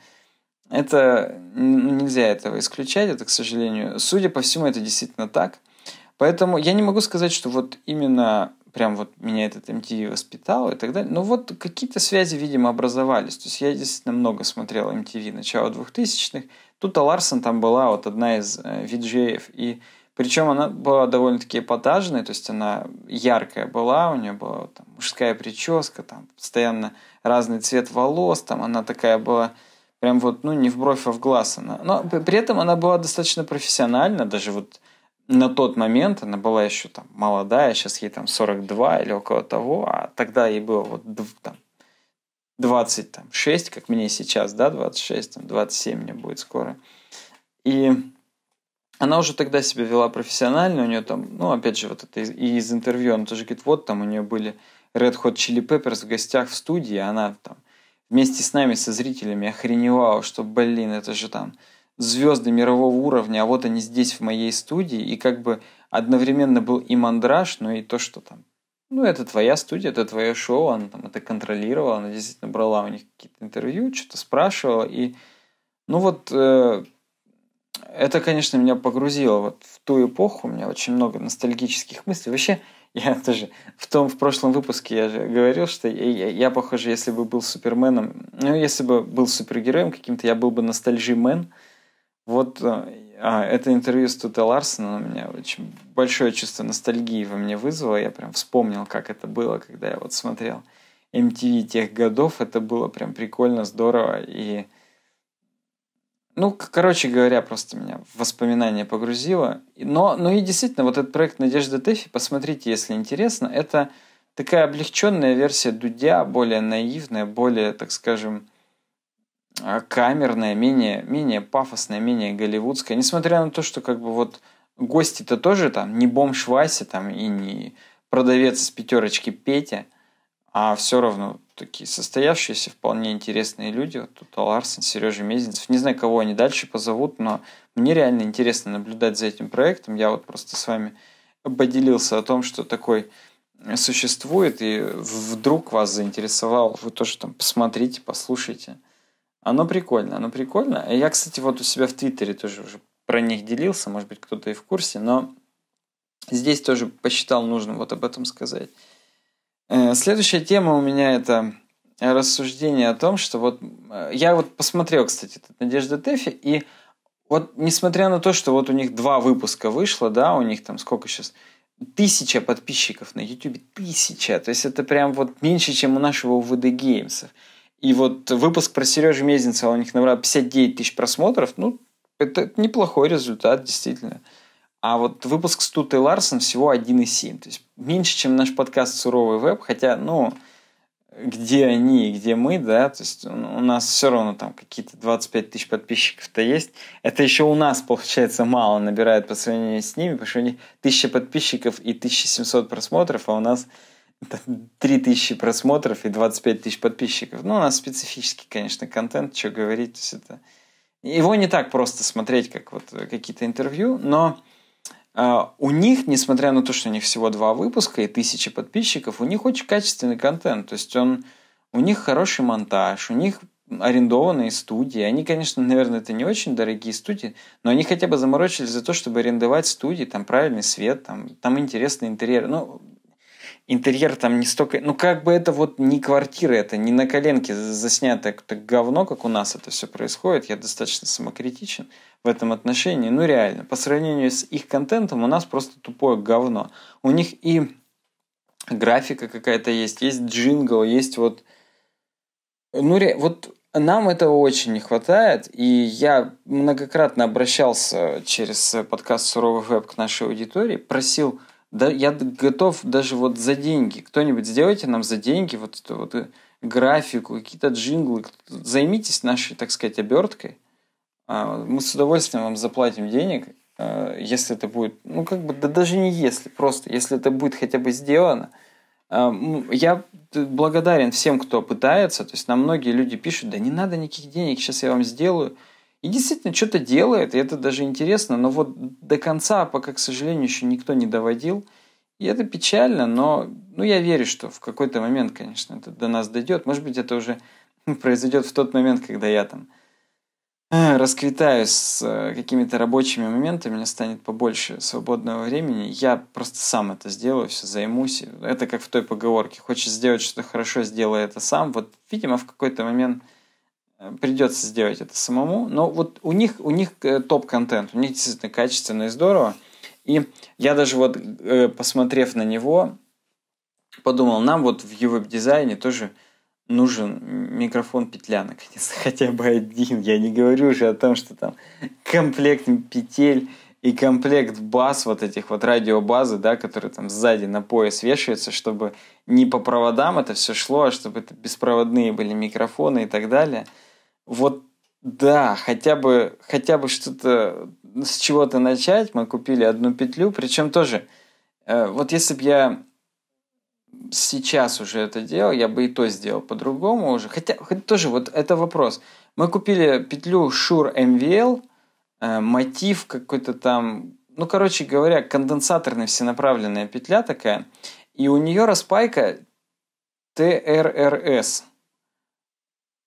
это ну, нельзя этого исключать, это, к сожалению. Судя по всему, это действительно так. Поэтому я не могу сказать, что вот именно прям вот меня этот MTV воспитал и так далее. Но вот какие-то связи, видимо, образовались. То есть я действительно много смотрел MTV начала 2000-х. Тут Ларсон там была вот одна из э, виджеев. И причем она была довольно-таки эпатажной, то есть она яркая была, у нее была там, мужская прическа, там постоянно разный цвет волос, там она такая была Прям вот, ну, не в бровь, а в глаз она. Но при этом она была достаточно профессиональна, даже вот на тот момент она была еще там молодая, сейчас ей там 42 или около того, а тогда ей было вот там, 26, как мне сейчас, да, 26, там, 27 мне будет скоро. И она уже тогда себя вела профессионально, у нее там, ну, опять же, вот это и из интервью, она тоже говорит, вот там у нее были Red Hot Chili Peppers в гостях в студии, а она там вместе с нами, со зрителями, охреневала, что, блин, это же там звезды мирового уровня, а вот они здесь в моей студии, и как бы одновременно был и мандраж, но и то, что там, ну, это твоя студия, это твое шоу, она там это контролировала, она действительно брала у них какие-то интервью, что-то спрашивала, и, ну, вот, э, это, конечно, меня погрузило вот в ту эпоху, у меня очень много ностальгических мыслей. Вообще, я тоже в том, в прошлом выпуске я же говорил, что я, я, я, похоже, если бы был Суперменом, ну, если бы был супергероем каким-то, я был бы ностальжимен. Вот э, а, это интервью с Тута Ларсона у меня очень большое чувство ностальгии во мне вызвало. Я прям вспомнил, как это было, когда я вот смотрел MTV тех годов. Это было прям прикольно, здорово. И ну, короче говоря, просто меня в воспоминания погрузило. Но, но ну и действительно, вот этот проект Надежды Тэфи, посмотрите, если интересно, это такая облегченная версия Дудя, более наивная, более, так скажем, а, камерная, менее, менее пафосная, менее голливудская. Несмотря на то, что как бы вот гости-то тоже там не бомж Вася там и не продавец с пятерочки Петя – а все равно такие состоявшиеся, вполне интересные люди, вот тут Ларсон, Сережа Мезенцев, не знаю, кого они дальше позовут, но мне реально интересно наблюдать за этим проектом, я вот просто с вами поделился о том, что такой существует, и вдруг вас заинтересовал, вы тоже там посмотрите, послушайте. Оно прикольно, оно прикольно. Я, кстати, вот у себя в Твиттере тоже уже про них делился, может быть, кто-то и в курсе, но здесь тоже посчитал нужным вот об этом сказать. Э, следующая тема у меня это рассуждение о том, что вот э, я вот посмотрел, кстати, этот Надежда Тэфи, и вот несмотря на то, что вот у них два выпуска вышло, да, у них там сколько сейчас, тысяча подписчиков на YouTube, тысяча, то есть это прям вот меньше, чем у нашего УВД Геймсов. И вот выпуск про Сережу Мезенцева у них набрал 59 тысяч просмотров, ну, это неплохой результат, действительно. Uh, а вот выпуск с Тутой Ларсон всего 1,7. То есть меньше, чем наш подкаст «Суровый веб», хотя, ну, где они и где мы, да, то есть у нас все равно там какие-то 25 тысяч подписчиков-то есть. Это еще у нас, получается, мало набирает по сравнению с ними, потому что у них 1000 подписчиков и 1700 просмотров, а у нас 3000 просмотров и 25 тысяч подписчиков. Ну, у нас специфический, конечно, контент, что говорить, то есть это... Его не так просто смотреть, как вот э, какие-то интервью, но а, у них, несмотря на то, что у них всего два выпуска и тысячи подписчиков, у них очень качественный контент. То есть он, у них хороший монтаж, у них арендованные студии. Они, конечно, наверное, это не очень дорогие студии, но они хотя бы заморочились за то, чтобы арендовать студии, там правильный свет, там, там интересный интерьер. Ну, интерьер там не столько... Ну, как бы это вот не квартира, это не на коленке заснятое какое-то говно, как у нас это все происходит. Я достаточно самокритичен в этом отношении. Ну, реально, по сравнению с их контентом у нас просто тупое говно. У них и графика какая-то есть, есть джингл, есть вот... Ну, ре... вот нам этого очень не хватает, и я многократно обращался через подкаст «Суровый веб» к нашей аудитории, просил да, я готов даже вот за деньги. Кто-нибудь сделайте нам за деньги вот эту вот э, графику, какие-то джинглы. Займитесь нашей, так сказать, оберткой. А, мы с удовольствием вам заплатим денег, а, если это будет, ну как бы, да даже не если, просто если это будет хотя бы сделано. А, я благодарен всем, кто пытается, то есть нам многие люди пишут, да не надо никаких денег, сейчас я вам сделаю. И действительно что-то делает, и это даже интересно, но вот до конца пока, к сожалению, еще никто не доводил. И это печально, но ну, я верю, что в какой-то момент, конечно, это до нас дойдет. Может быть, это уже ну, произойдет в тот момент, когда я там э, расквитаюсь с э, какими-то рабочими моментами, у меня станет побольше свободного времени, я просто сам это сделаю, все займусь. Это как в той поговорке, хочешь сделать что-то хорошо, сделай это сам. Вот, видимо, в какой-то момент – Э, придется сделать это самому. Но вот у них, у них э, топ-контент, у них действительно качественно и здорово. И я даже вот, э, посмотрев на него, подумал, нам вот в его дизайне тоже нужен микрофон петля, наконец, [LAUGHS] хотя бы один. Я не говорю уже о том, что там комплект петель и комплект баз, вот этих вот радиобазы, да, которые там сзади на пояс вешаются, чтобы не по проводам это все шло, а чтобы это беспроводные были микрофоны и так далее – вот да, хотя бы, хотя бы что-то э, с чего-то начать. Мы купили одну петлю, причем тоже, э, вот если бы я сейчас уже это делал, я бы и то сделал по-другому уже. Хотя, хоть тоже вот это вопрос. Мы купили петлю Shure MVL, э, мотив какой-то там, ну, короче говоря, конденсаторная всенаправленная петля такая, и у нее распайка TRRS –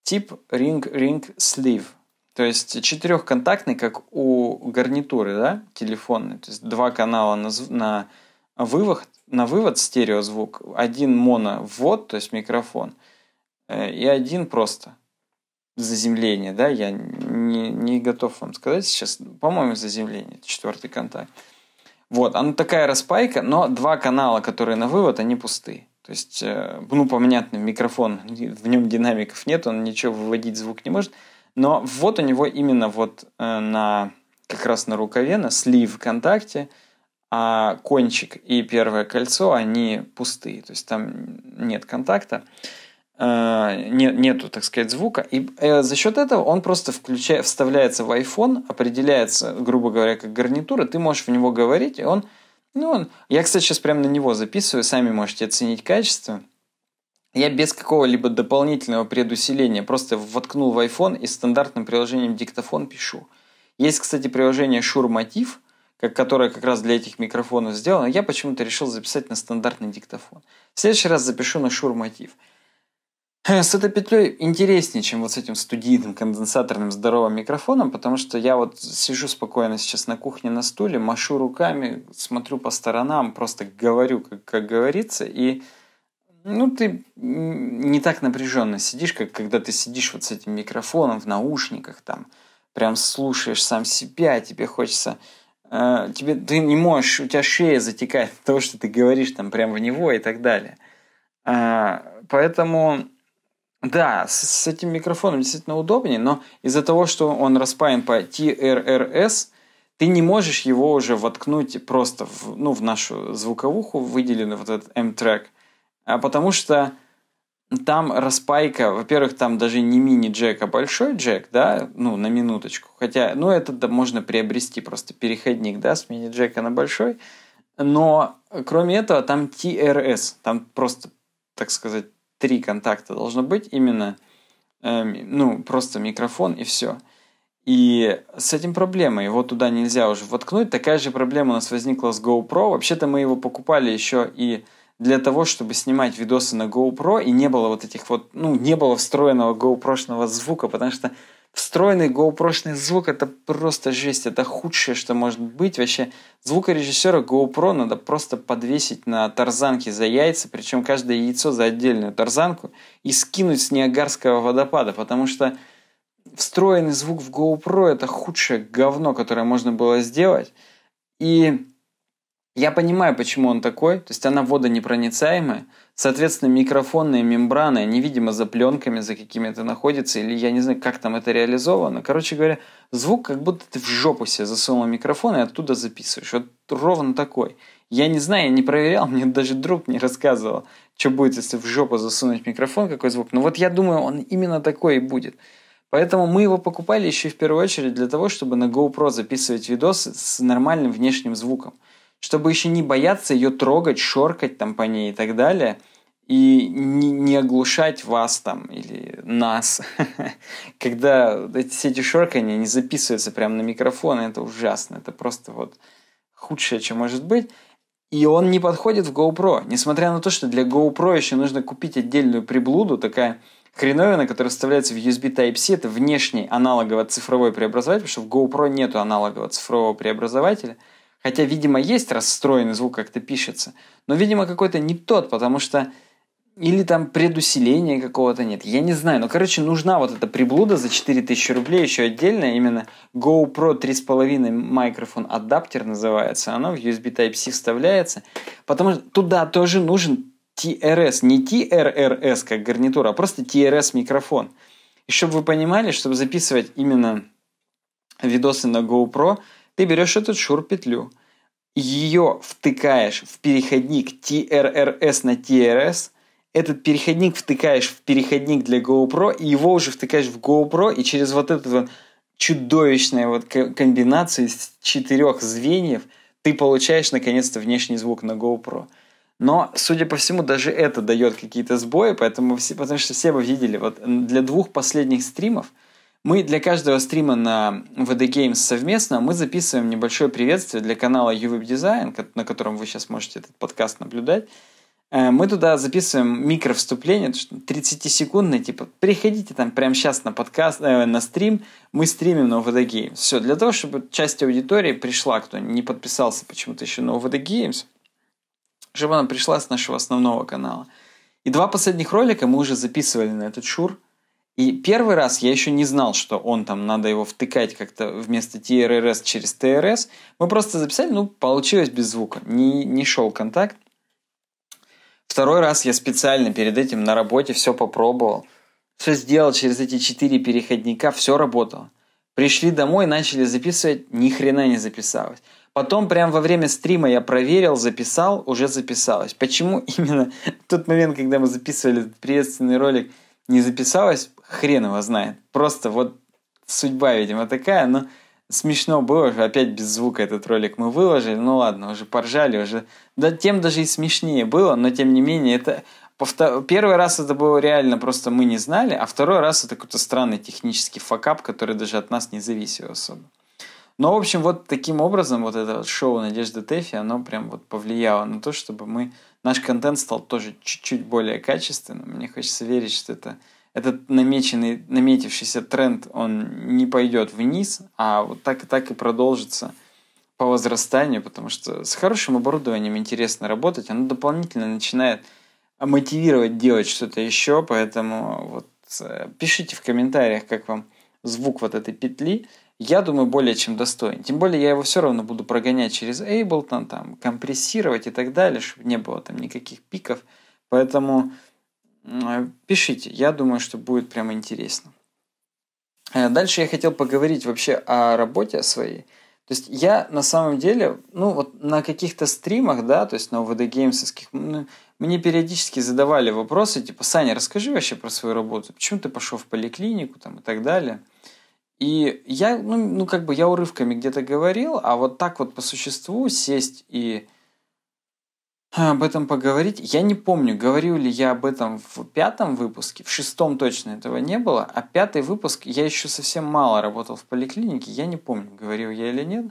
Тип Ring Ring Sleeve. То есть четырехконтактный, как у гарнитуры, да, телефонный. То есть два канала на, на вывод, на вывод стереозвук, один моно ввод, то есть микрофон, э, и один просто заземление, да, я не, не готов вам сказать сейчас, по-моему, заземление, четвертый контакт. Вот, она такая распайка, но два канала, которые на вывод, они пустые. То есть, э, ну, понятно, микрофон, в нем динамиков нет, он ничего выводить звук не может. Но вот у него именно вот э, на как раз на рукаве, на слив ВКонтакте, а кончик и первое кольцо, они пустые. То есть там нет контакта, э, нет, нету, так сказать, звука. И за счет этого он просто включает, вставляется в iPhone, определяется, грубо говоря, как гарнитура. Ты можешь в него говорить, и он ну, он... я, кстати, сейчас прямо на него записываю, сами можете оценить качество. Я без какого-либо дополнительного предусиления просто воткнул в iPhone и стандартным приложением диктофон пишу. Есть, кстати, приложение Shure Motif, которое как раз для этих микрофонов сделано. Я почему-то решил записать на стандартный диктофон. В следующий раз запишу на Shure Motif. С этой петлей интереснее, чем вот с этим студийным конденсаторным здоровым микрофоном, потому что я вот сижу спокойно сейчас на кухне на стуле, машу руками, смотрю по сторонам, просто говорю, как, как говорится, и ну, ты не так напряженно сидишь, как когда ты сидишь вот с этим микрофоном в наушниках, там, прям слушаешь сам себя, тебе хочется... Э, тебе, ты не можешь, у тебя шея затекает от того, что ты говоришь там прямо в него и так далее. Э, поэтому да, с, с этим микрофоном действительно удобнее, но из-за того, что он распаян по TRRS, ты не можешь его уже воткнуть просто в, ну, в нашу звуковуху, выделенный вот этот M-трек, а потому что там распайка, во-первых, там даже не мини-джек, а большой джек, да, ну, на минуточку. Хотя, ну, это да, можно приобрести просто переходник, да, с мини-джека на большой. Но, кроме этого, там TRS, там просто, так сказать, три контакта должно быть именно, э, ну, просто микрофон и все. И с этим проблема, его туда нельзя уже воткнуть. Такая же проблема у нас возникла с GoPro. Вообще-то мы его покупали еще и для того, чтобы снимать видосы на GoPro, и не было вот этих вот, ну, не было встроенного GoProшного звука, потому что Встроенный GoPro-шный звук – это просто жесть, это худшее, что может быть. Вообще, звукорежиссера GoPro надо просто подвесить на тарзанке за яйца, причем каждое яйцо за отдельную тарзанку, и скинуть с Ниагарского водопада, потому что встроенный звук в GoPro – это худшее говно, которое можно было сделать. И я понимаю, почему он такой, то есть она водонепроницаемая – Соответственно, микрофонные мембраны, они, видимо, за пленками, за какими-то находится, или я не знаю, как там это реализовано. Короче говоря, звук как будто ты в жопу себе засунул микрофон и оттуда записываешь. Вот ровно такой. Я не знаю, я не проверял, [LAUGHS] мне даже друг не рассказывал, что будет, если в жопу засунуть микрофон, какой звук. Но вот я думаю, он именно такой и будет. Поэтому мы его покупали еще в первую очередь для того, чтобы на GoPro записывать видосы с нормальным внешним звуком чтобы еще не бояться ее трогать, шоркать там по ней и так далее, и не, не оглушать вас там или нас, [LAUGHS] когда эти, все эти шоркания не записываются прямо на микрофон, это ужасно, это просто вот худшее, чем может быть. И он не подходит в GoPro, несмотря на то, что для GoPro еще нужно купить отдельную приблуду, такая хреновина, которая вставляется в USB Type-C, это внешний аналогово-цифровой преобразователь, потому что в GoPro нету аналогово-цифрового преобразователя – Хотя, видимо, есть расстроенный звук, как-то пишется. Но, видимо, какой-то не тот, потому что или там предусиления какого-то нет. Я не знаю. Но, ну, короче, нужна вот эта приблуда за 4000 рублей еще отдельно. Именно GoPro 3.5 микрофон адаптер называется. Она в USB Type-C вставляется. Потому что туда тоже нужен TRS. Не TRRS как гарнитура, а просто TRS микрофон. И чтобы вы понимали, чтобы записывать именно видосы на GoPro – ты берешь этот шур петлю, ее втыкаешь в переходник TRRS на TRS, этот переходник втыкаешь в переходник для GoPro, и его уже втыкаешь в GoPro, и через вот эту вот чудовищную вот комбинацию из четырех звеньев ты получаешь наконец-то внешний звук на GoPro. Но, судя по всему, даже это дает какие-то сбои, поэтому все, потому что все вы видели, вот для двух последних стримов – мы для каждого стрима на VD Games совместно мы записываем небольшое приветствие для канала UWeb Design, на котором вы сейчас можете этот подкаст наблюдать. Э, мы туда записываем микро вступление, 30-секундное, типа, приходите там прямо сейчас на подкаст, э, на стрим, мы стримим на VD Games. Все, для того, чтобы часть аудитории пришла, кто не подписался почему-то еще на VD Games, чтобы она пришла с нашего основного канала. И два последних ролика мы уже записывали на этот шур – и первый раз я еще не знал, что он там, надо его втыкать как-то вместо TRRS через TRS. Мы просто записали, ну, получилось без звука. Не, не шел контакт. Второй раз я специально перед этим на работе все попробовал. Все сделал через эти четыре переходника, все работало. Пришли домой, начали записывать, ни хрена не записалось. Потом прям во время стрима я проверил, записал, уже записалось. Почему именно в тот момент, когда мы записывали этот приветственный ролик, не записалось, хрен его знает. Просто вот судьба, видимо, такая, но смешно было же, опять без звука этот ролик мы выложили, ну ладно, уже поржали, уже, да тем даже и смешнее было, но тем не менее, это Первый раз это было реально просто мы не знали, а второй раз это какой-то странный технический факап, который даже от нас не зависел особо. Но, в общем, вот таким образом вот это шоу Надежды Тэфи, оно прям вот повлияло на то, чтобы мы... Наш контент стал тоже чуть-чуть более качественным. Мне хочется верить, что это этот намеченный, наметившийся тренд, он не пойдет вниз, а вот так и так и продолжится по возрастанию, потому что с хорошим оборудованием интересно работать, оно дополнительно начинает мотивировать делать что-то еще, поэтому вот э, пишите в комментариях, как вам звук вот этой петли, я думаю, более чем достоин. Тем более я его все равно буду прогонять через Ableton, там, компрессировать и так далее, чтобы не было там никаких пиков. Поэтому Э, пишите. Я думаю, что будет прямо интересно. Э, дальше я хотел поговорить вообще о работе своей. То есть я на самом деле, ну вот на каких-то стримах, да, то есть на УВД геймсовских, ну, мне периодически задавали вопросы, типа, Саня, расскажи вообще про свою работу, почему ты пошел в поликлинику там и так далее. И я, ну, ну как бы я урывками где-то говорил, а вот так вот по существу сесть и об этом поговорить. Я не помню, говорил ли я об этом в пятом выпуске, в шестом точно этого не было, а пятый выпуск, я еще совсем мало работал в поликлинике, я не помню, говорил я или нет,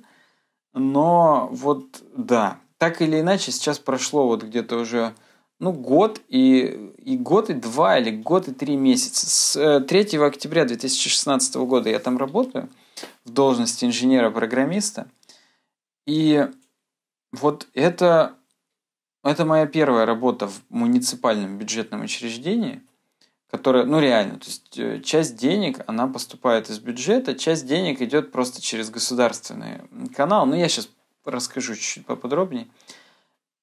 но вот да, так или иначе, сейчас прошло вот где-то уже ну, год и, и год и два или год и три месяца. С 3 э, октября 2016 года я там работаю в должности инженера-программиста. И вот это ну, это моя первая работа в муниципальном бюджетном учреждении, которая, ну реально, то есть э, часть денег, она поступает из бюджета, часть денег идет просто через государственный канал. Ну, я сейчас расскажу чуть-чуть поподробнее.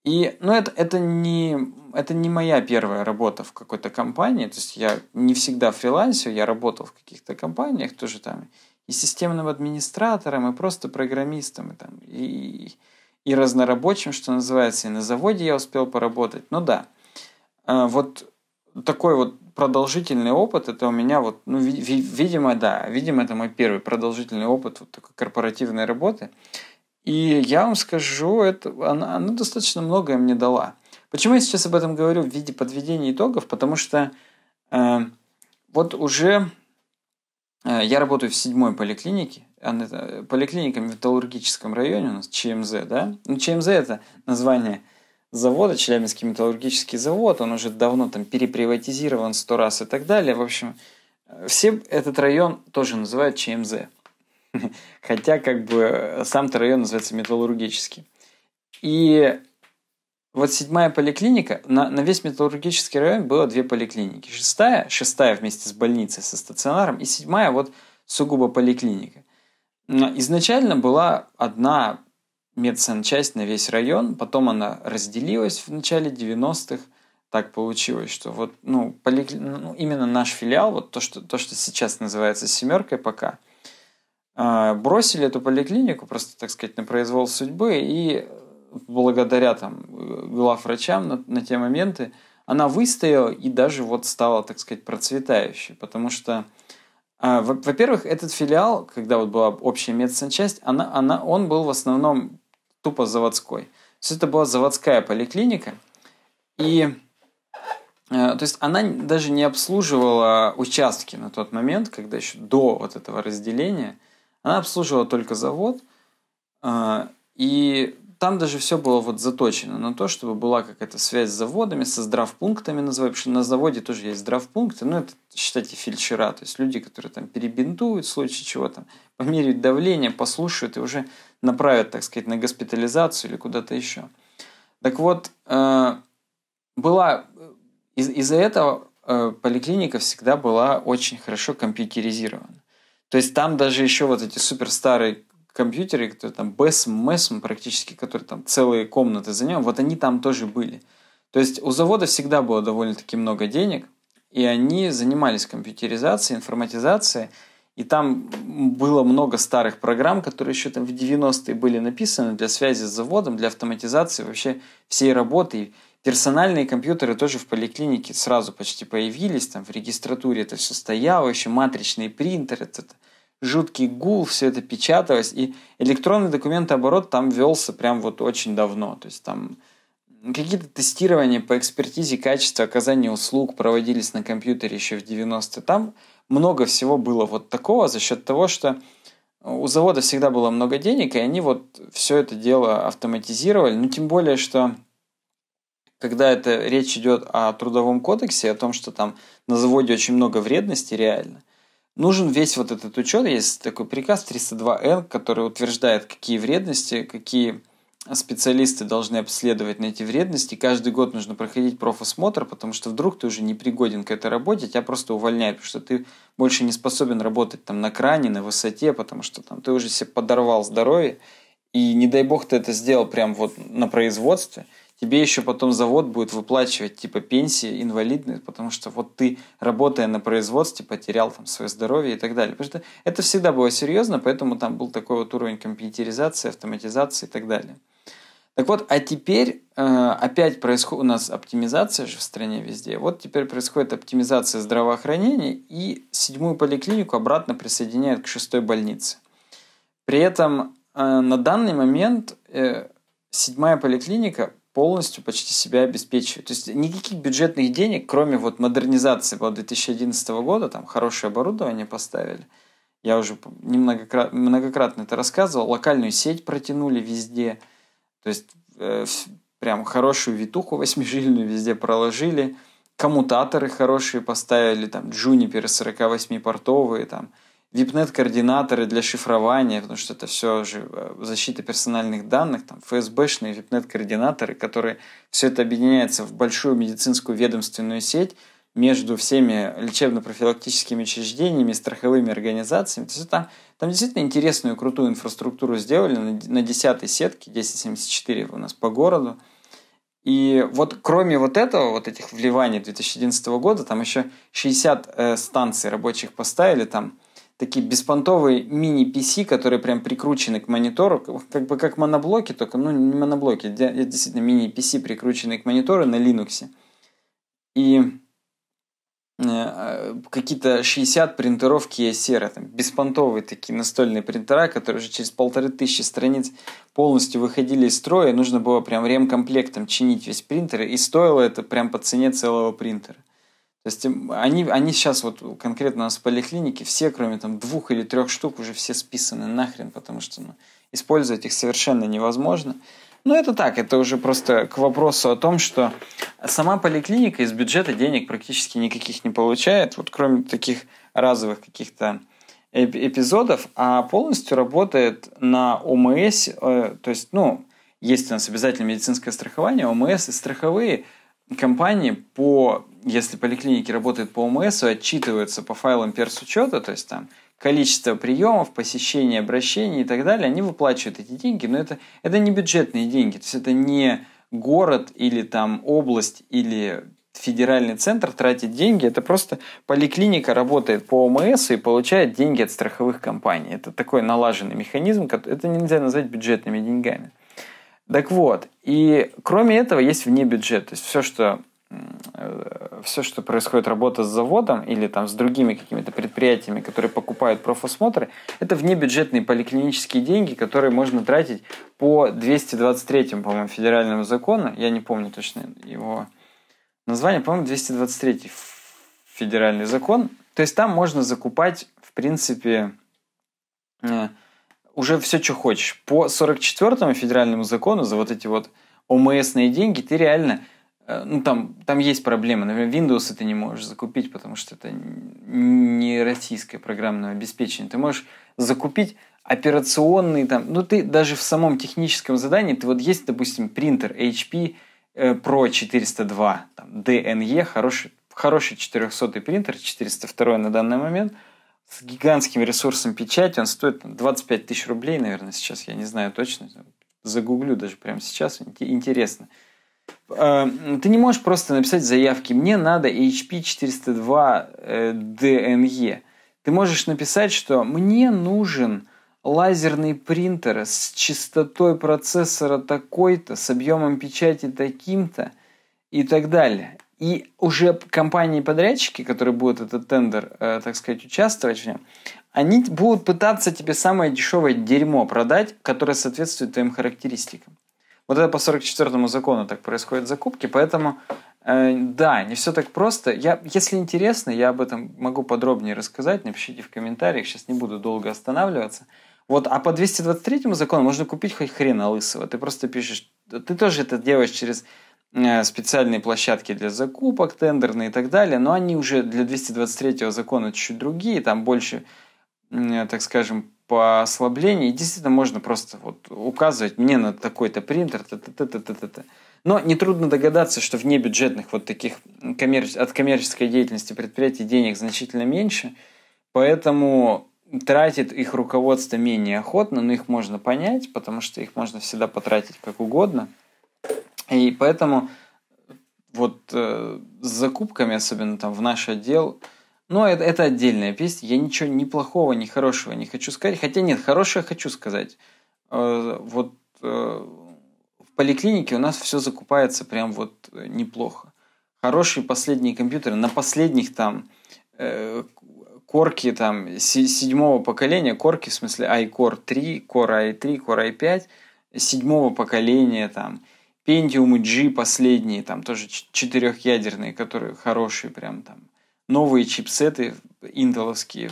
И, ну, это, это, не, это не моя первая работа в какой-то компании. То есть я не всегда фрилансил, я работал в каких-то компаниях тоже там и системным администратором, и просто программистом, и там, и, и разнорабочим, что называется, и на заводе я успел поработать. Ну да, а, вот такой вот продолжительный опыт, это у меня вот, ну, видимо, да, видимо, это мой первый продолжительный опыт вот такой корпоративной работы. И я вам скажу, это, она, она достаточно многое мне дала. Почему я сейчас об этом говорю в виде подведения итогов? Потому что э, вот уже э, я работаю в седьмой поликлинике, она, а, поликлиника в металлургическом районе у нас, ЧМЗ, да? Ну, ЧМЗ это название завода, Челябинский металлургический завод, он уже давно там переприватизирован сто раз и так далее. В общем, все этот район тоже называют ЧМЗ. [LAUGHS] Хотя, как бы, сам-то район называется металлургический. И вот седьмая поликлиника, на, на весь металлургический район было две поликлиники. Шестая, шестая вместе с больницей, со стационаром, и седьмая вот сугубо поликлиника. Изначально была одна медсанчасть на весь район, потом она разделилась в начале 90-х. Так получилось, что вот ну, поликли... ну, именно наш филиал, вот то что, то, что сейчас называется «семеркой» пока, а, бросили эту поликлинику просто, так сказать, на произвол судьбы, и благодаря там главврачам на, на те моменты она выстояла и даже вот стала, так сказать, процветающей, потому что а, во-первых, этот филиал, когда вот была общая медицинская часть, она, она, он был в основном тупо заводской. То есть это была заводская поликлиника, и э, то есть она даже не обслуживала участки на тот момент, когда еще до вот этого разделения. Она обслуживала только завод, а, и там даже все было вот заточено на то, чтобы была какая-то связь с заводами, со здравпунктами называют, потому что на заводе тоже есть здравпункты, но это, считайте, фельдшера, то есть люди, которые там перебинтуют в случае чего там, померяют давление, послушают и уже направят, так сказать, на госпитализацию или куда-то еще. Так вот, э, была э, из- из-за этого э, поликлиника всегда была очень хорошо компьютеризирована. То есть там даже еще вот эти суперстарые компьютеры, которые там Бессом, Мессом практически, которые там целые комнаты за ним, вот они там тоже были. То есть у завода всегда было довольно-таки много денег, и они занимались компьютеризацией, информатизацией, и там было много старых программ, которые еще там в 90-е были написаны для связи с заводом, для автоматизации вообще всей работы. И персональные компьютеры тоже в поликлинике сразу почти появились, там в регистратуре это все стояло, еще матричные принтеры, это жуткий гул, все это печаталось, и электронный документооборот там велся прям вот очень давно, то есть там какие-то тестирования по экспертизе качества оказания услуг проводились на компьютере еще в 90-е, там много всего было вот такого за счет того, что у завода всегда было много денег, и они вот все это дело автоматизировали, ну тем более, что когда это речь идет о трудовом кодексе, о том, что там на заводе очень много вредности реально, нужен весь вот этот учет. Есть такой приказ 302Н, который утверждает, какие вредности, какие специалисты должны обследовать на эти вредности. Каждый год нужно проходить профосмотр, потому что вдруг ты уже не пригоден к этой работе, а тебя просто увольняют, потому что ты больше не способен работать там на кране, на высоте, потому что там ты уже себе подорвал здоровье, и не дай бог ты это сделал прям вот на производстве – тебе еще потом завод будет выплачивать типа пенсии инвалидные, потому что вот ты, работая на производстве, потерял там свое здоровье и так далее. Потому что это всегда было серьезно, поэтому там был такой вот уровень компьютеризации, автоматизации и так далее. Так вот, а теперь э, опять происходит у нас оптимизация же в стране везде. Вот теперь происходит оптимизация здравоохранения, и седьмую поликлинику обратно присоединяют к шестой больнице. При этом э, на данный момент э, седьмая поликлиника полностью почти себя обеспечивает. То есть никаких бюджетных денег, кроме вот модернизации вот 2011 года, там хорошее оборудование поставили. Я уже немногократно, многократно это рассказывал. Локальную сеть протянули везде. То есть э, прям хорошую витуху восьмижильную везде проложили. Коммутаторы хорошие поставили, там джуниперы 48-портовые, там Випнет координаторы для шифрования, потому что это все же э, защита персональных данных, там ФСБшные випнет координаторы которые все это объединяется в большую медицинскую ведомственную сеть между всеми лечебно-профилактическими учреждениями, страховыми организациями. То есть там, там действительно интересную, крутую инфраструктуру сделали на, на 10 сетке, 1074 у нас по городу. И вот кроме вот этого, вот этих вливаний 2011 года, там еще 60 э, станций рабочих поставили, там такие беспонтовые мини-PC, которые прям прикручены к монитору, как бы как моноблоки, только, ну, не моноблоки, это действительно мини-PC, прикрученные к монитору на Linux. И э, э, какие-то 60 принтеров Kyocera, там, беспонтовые такие настольные принтера, которые уже через полторы тысячи страниц полностью выходили из строя, нужно было прям ремкомплектом чинить весь принтер, и стоило это прям по цене целого принтера. То есть они, они сейчас вот конкретно у нас в поликлинике, все, кроме там двух или трех штук, уже все списаны нахрен, потому что ну, использовать их совершенно невозможно. Ну, это так, это уже просто к вопросу о том, что сама поликлиника из бюджета денег практически никаких не получает, вот кроме таких разовых каких-то эпизодов, а полностью работает на ОМС, э, то есть, ну, есть у нас обязательно медицинское страхование, ОМС и страховые – компании по, если поликлиники работают по ОМС, отчитываются по файлам персучета, то есть там количество приемов, посещений, обращений и так далее, они выплачивают эти деньги, но это, это не бюджетные деньги, то есть это не город или там область или федеральный центр тратит деньги, это просто поликлиника работает по ОМС и получает деньги от страховых компаний. Это такой налаженный механизм, это нельзя назвать бюджетными деньгами. Так вот, и кроме этого есть вне бюджет. То есть все, что э, все, что происходит работа с заводом или там с другими какими-то предприятиями, которые покупают профосмотры, это внебюджетные поликлинические деньги, которые можно тратить по 223, по-моему, федеральному закону. Я не помню точно его название, по-моему, 223 федеральный закон. То есть там можно закупать, в принципе, э, уже все, что хочешь. По 44-му федеральному закону за вот эти вот ОМСные деньги ты реально... Э, ну, там, там есть проблемы. Например, Windows ты не можешь закупить, потому что это не российское программное обеспечение. Ты можешь закупить операционные там... Ну, ты даже в самом техническом задании, ты вот есть, допустим, принтер HP э, Pro 402, там, DNE, хороший, хороший 400 принтер, 402 на данный момент – с гигантским ресурсом печати. Он стоит 25 тысяч рублей, наверное, сейчас, я не знаю точно. Загуглю даже прямо сейчас, интересно. А, ты не можешь просто написать заявки. Мне надо HP 402 DNE. Ты можешь написать, что мне нужен лазерный принтер с частотой процессора такой-то, с объемом печати таким-то и так далее. И уже компании-подрядчики, которые будут этот тендер, э, так сказать, участвовать в нем, они будут пытаться тебе самое дешевое дерьмо продать, которое соответствует твоим характеристикам. Вот это по 44 закону так происходят закупки, поэтому э, да, не все так просто. Я, если интересно, я об этом могу подробнее рассказать, напишите в комментариях, сейчас не буду долго останавливаться. Вот, а по 223 закону можно купить хоть хрена лысого. Ты просто пишешь, ты тоже это делаешь через Э, специальные площадки для закупок, тендерные и так далее, но они уже для 223 закона чуть другие, там больше, э, так скажем, по ослаблению, действительно можно просто вот указывать мне на такой-то принтер, т -т -т -т -т -т -т. но нетрудно догадаться, что в небюджетных вот таких коммер... от коммерческой деятельности предприятий денег значительно меньше, поэтому тратит их руководство менее охотно, но их можно понять, потому что их можно всегда потратить как угодно – и поэтому вот э, с закупками, особенно там в наш отдел, ну, это, это отдельная песня. Я ничего ни плохого, ни хорошего не хочу сказать. Хотя нет, хорошее хочу сказать. Э, вот э, в поликлинике у нас все закупается прям вот э, неплохо. Хорошие последние компьютеры на последних там э, корки там седьмого поколения, корки в смысле i-Core 3, Core i3, Core i5, седьмого поколения там – Pentium G последние, там тоже четырехъядерные, которые хорошие прям там. Новые чипсеты интеловские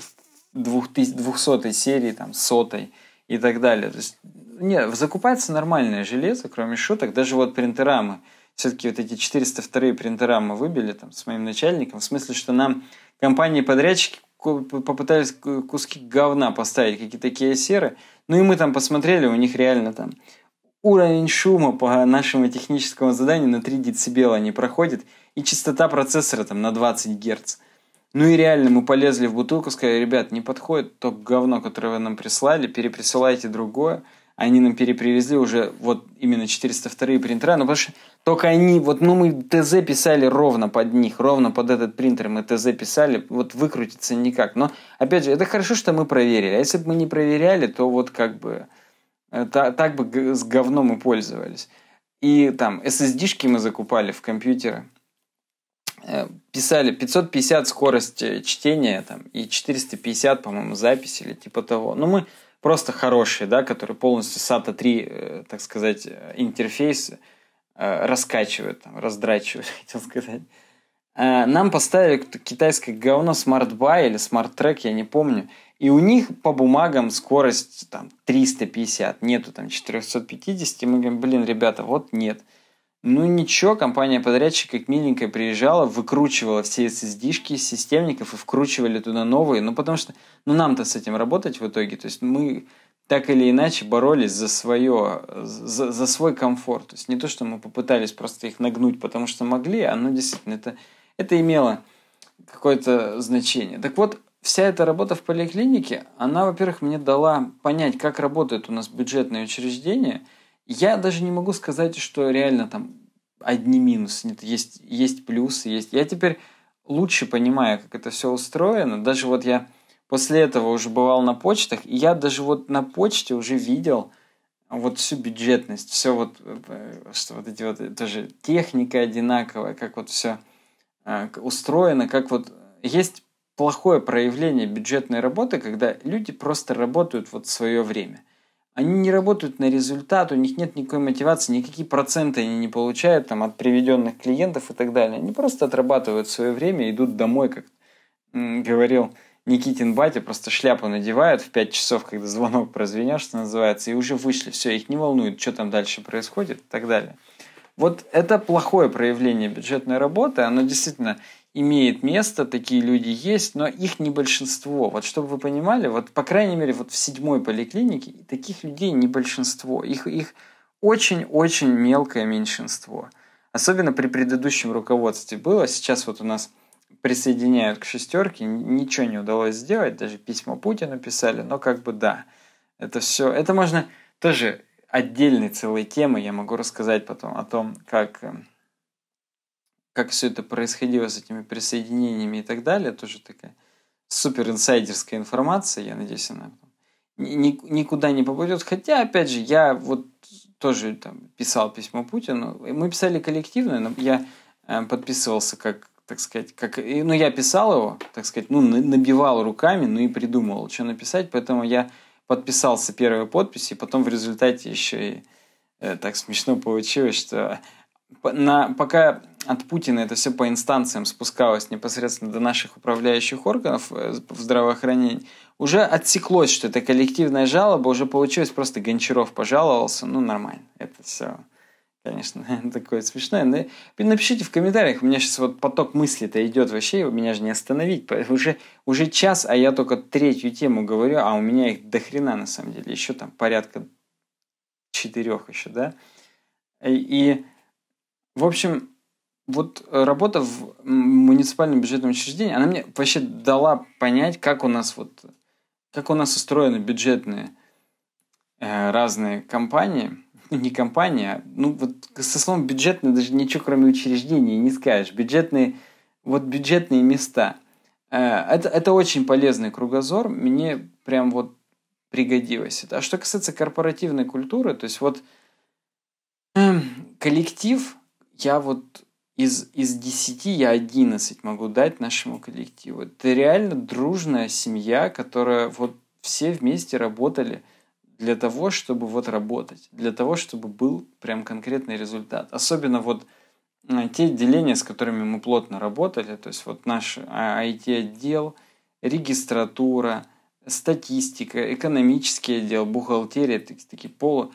200 серии, там, сотой и так далее. То есть, не, закупается нормальное железо, кроме шуток, даже вот принтера мы, все-таки вот эти 402 принтера мы выбили там с моим начальником, в смысле, что нам компании-подрядчики попытались куски говна поставить, какие-то кейсеры, ну и мы там посмотрели, у них реально там Уровень шума по нашему техническому заданию на 3 дБ не проходит, и частота процессора там на 20 Гц. Ну и реально, мы полезли в бутылку, сказали, ребят, не подходит то говно, которое вы нам прислали, переприсылайте другое. Они нам перепривезли уже вот именно 402 принтера, но ну, потому что только они, вот ну мы ТЗ писали ровно под них, ровно под этот принтер мы ТЗ писали, вот выкрутиться никак. Но опять же, это хорошо, что мы проверили, а если бы мы не проверяли, то вот как бы... Э, так, так бы с говном и пользовались. И там SSD-шки мы закупали в компьютеры. Э, писали 550 скорость э, чтения там, и 450, по-моему, записи или типа того. Но ну, мы просто хорошие, да, которые полностью SATA 3, так сказать, интерфейс раскачивают, там, раздрачивают, [LAUGHS] хотел сказать. Э, нам поставили китайское говно Smart Buy или Smart Track, я не помню. И у них по бумагам скорость там 350, нету там 450. И мы говорим, блин, ребята, вот нет. Ну ничего, компания-подрядчик как миленькая приезжала, выкручивала все SSD-шки системников и вкручивали туда новые. Ну потому что, ну нам-то с этим работать в итоге. То есть мы так или иначе боролись за свое, за, за свой комфорт. То есть не то, что мы попытались просто их нагнуть, потому что могли, а ну действительно это это имело какое-то значение. Так вот, вся эта работа в поликлинике, она, во-первых, мне дала понять, как работает у нас бюджетное учреждение. Я даже не могу сказать, что реально там одни минусы, нет, есть, есть плюсы, есть. Я теперь лучше понимаю, как это все устроено. Даже вот я после этого уже бывал на почтах, и я даже вот на почте уже видел вот всю бюджетность, все вот, э, что вот эти вот, э, тоже техника одинаковая, как вот все Э, устроено, как вот есть плохое проявление бюджетной работы, когда люди просто работают вот свое время. Они не работают на результат, у них нет никакой мотивации, никакие проценты они не получают там, от приведенных клиентов и так далее. Они просто отрабатывают свое время идут домой, как говорил Никитин батя, просто шляпу надевают в 5 часов, когда звонок прозвенел, что называется, и уже вышли. Все, их не волнует, что там дальше происходит и так далее. Вот это плохое проявление бюджетной работы, оно действительно имеет место, такие люди есть, но их не большинство. Вот чтобы вы понимали, вот по крайней мере вот в седьмой поликлинике таких людей не большинство, их, их очень-очень мелкое меньшинство. Особенно при предыдущем руководстве было, сейчас вот у нас присоединяют к шестерке, ничего не удалось сделать, даже письма Путину писали, но как бы да, это все, это можно тоже отдельной целой темы я могу рассказать потом о том, как, э, как все это происходило с этими присоединениями и так далее. Тоже такая супер инсайдерская информация, я надеюсь, она никуда не попадет. Хотя, опять же, я вот тоже там, писал письмо Путину. Мы писали коллективно, но я э, подписывался как, так сказать, как, ну, я писал его, так сказать, ну, набивал руками, ну, и придумывал, что написать, поэтому я подписался первой подписью, и потом в результате еще и э, так смешно получилось, что на, пока от Путина это все по инстанциям спускалось непосредственно до наших управляющих органов э, в здравоохранении, уже отсеклось, что это коллективная жалоба, уже получилось просто Гончаров пожаловался, ну нормально, это все конечно, [LAUGHS] такое смешное. Но напишите в комментариях, у меня сейчас вот поток мыслей-то идет вообще, меня же не остановить. Уже, уже час, а я только третью тему говорю, а у меня их дохрена на самом деле, еще там порядка четырех еще, да. И, в общем, вот работа в муниципальном бюджетном учреждении, она мне вообще дала понять, как у нас вот, как у нас устроены бюджетные э, разные компании – не компания, ну вот со словом бюджетные даже ничего кроме учреждений не скажешь. Бюджетные, вот бюджетные места. Э, это, это очень полезный кругозор, мне прям вот пригодилось. А что касается корпоративной культуры, то есть вот эм, коллектив, я вот из, из 10 я 11 могу дать нашему коллективу. Это реально дружная семья, которая вот все вместе работали – для того, чтобы вот работать, для того, чтобы был прям конкретный результат. Особенно вот э, те отделения, с которыми мы плотно работали, то есть вот наш IT-отдел, а, регистратура, статистика, экономический отдел, бухгалтерия, такие, такие полу,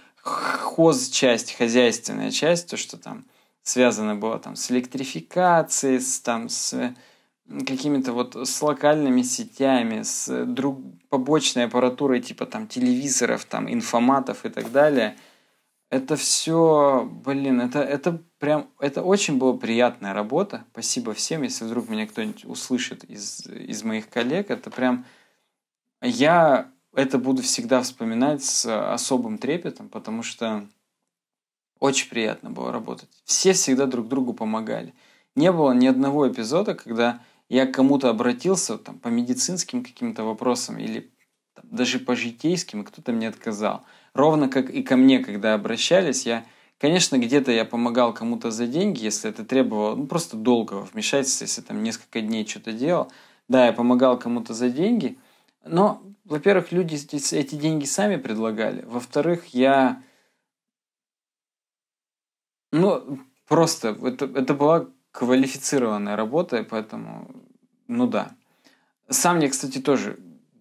часть, хозяйственная часть, то, что там связано было там с электрификацией, с, там, с какими-то вот с локальными сетями, с э, друг, побочной аппаратурой типа там телевизоров, там информатов и так далее. Это все, блин, это, это прям, это очень была приятная работа. Спасибо всем, если вдруг меня кто-нибудь услышит из, из моих коллег. Это прям, я это буду всегда вспоминать с особым трепетом, потому что очень приятно было работать. Все всегда друг другу помогали. Не было ни одного эпизода, когда я к кому-то обратился там, по медицинским каким-то вопросам или там, даже по житейским, и кто-то мне отказал. Ровно как и ко мне, когда обращались, я, конечно, где-то я помогал кому-то за деньги, если это требовало, ну, просто долгого вмешательства, если там несколько дней что-то делал. Да, я помогал кому-то за деньги, но, во-первых, люди эти деньги сами предлагали. Во-вторых, я... Ну, просто это, это была квалифицированная работа, поэтому, ну да. Сам мне, кстати, тоже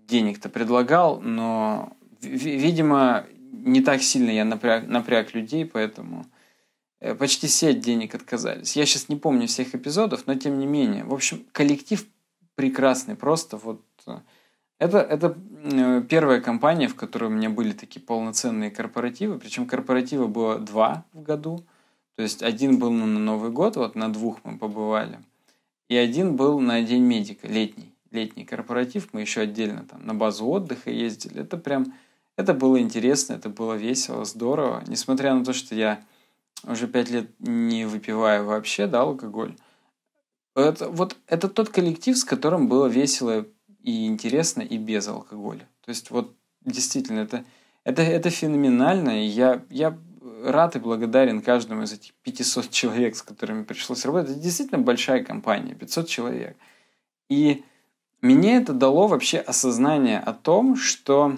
денег-то предлагал, но, видимо, не так сильно я напряг, напряг людей, поэтому э, почти все от денег отказались. Я сейчас не помню всех эпизодов, но тем не менее. В общем, коллектив прекрасный, просто вот... Э, это, это э, первая компания, в которой у меня были такие полноценные корпоративы, причем корпоратива было два в году – то есть один был на Новый год, вот на двух мы побывали, и один был на День медика, летний. Летний корпоратив, мы еще отдельно там на базу отдыха ездили. Это прям, это было интересно, это было весело, здорово. Несмотря на то, что я уже пять лет не выпиваю вообще, да, алкоголь. Это, вот это тот коллектив, с которым было весело и интересно, и без алкоголя. То есть вот действительно, это, это, это феноменально. И я, я рад и благодарен каждому из этих 500 [LAUGHS] человек, с которыми пришлось работать. Это действительно большая компания, 500 человек. И мне это дало вообще осознание о том, что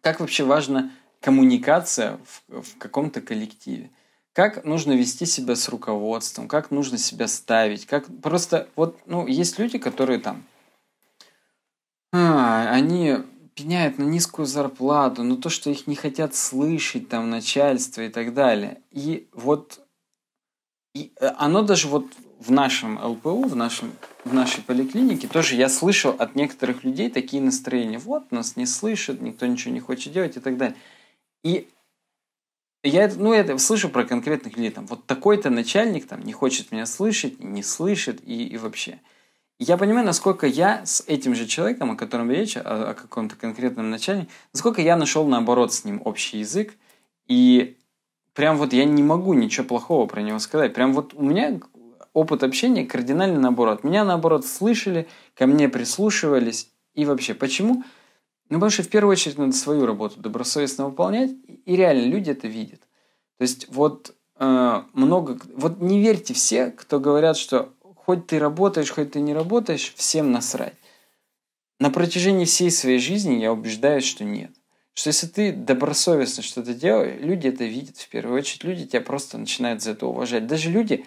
как вообще важна коммуникация в, в каком-то коллективе. Как нужно вести себя с руководством, как нужно себя ставить, как просто вот, ну, есть люди, которые там, а, они пеняют на низкую зарплату, на то, что их не хотят слышать, там, начальство и так далее. И вот и э, оно даже вот в нашем ЛПУ, в, нашем, в нашей поликлинике тоже я слышал от некоторых людей такие настроения. Вот, нас не слышат, никто ничего не хочет делать и так далее. И я это, ну, я слышу про конкретных людей, там, вот такой-то начальник там не хочет меня слышать, не слышит и, и вообще я понимаю, насколько я с этим же человеком, о котором речь, о, о каком-то конкретном начале, насколько я нашел, наоборот, с ним общий язык, и прям вот я не могу ничего плохого про него сказать. Прям вот у меня опыт общения кардинально наоборот. Меня, наоборот, слышали, ко мне прислушивались. И вообще, почему? Ну, потому что в первую очередь надо свою работу добросовестно выполнять, и реально люди это видят. То есть вот э, много... Вот не верьте все, кто говорят, что хоть ты работаешь, хоть ты не работаешь, всем насрать. На протяжении всей своей жизни я убеждаюсь, что нет. Что если ты добросовестно что-то делаешь, люди это видят в первую очередь. Люди тебя просто начинают за это уважать. Даже люди,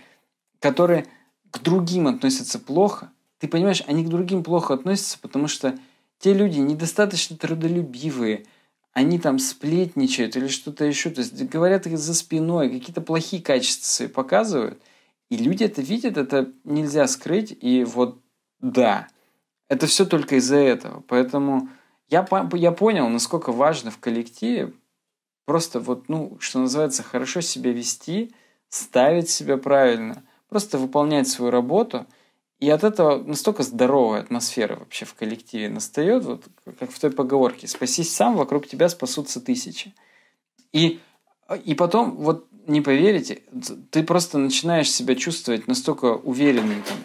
которые к другим относятся плохо, ты понимаешь, они к другим плохо относятся, потому что те люди недостаточно трудолюбивые, они там сплетничают или что-то еще, то есть говорят за спиной, какие-то плохие качества свои показывают – и люди это видят, это нельзя скрыть, и вот да, это все только из-за этого. Поэтому я, я понял, насколько важно в коллективе просто вот, ну, что называется, хорошо себя вести, ставить себя правильно, просто выполнять свою работу. И от этого настолько здоровая атмосфера вообще в коллективе настает, вот как в той поговорке «спасись сам, вокруг тебя спасутся тысячи». И, и потом вот не поверите, ты просто начинаешь себя чувствовать настолько уверенным там,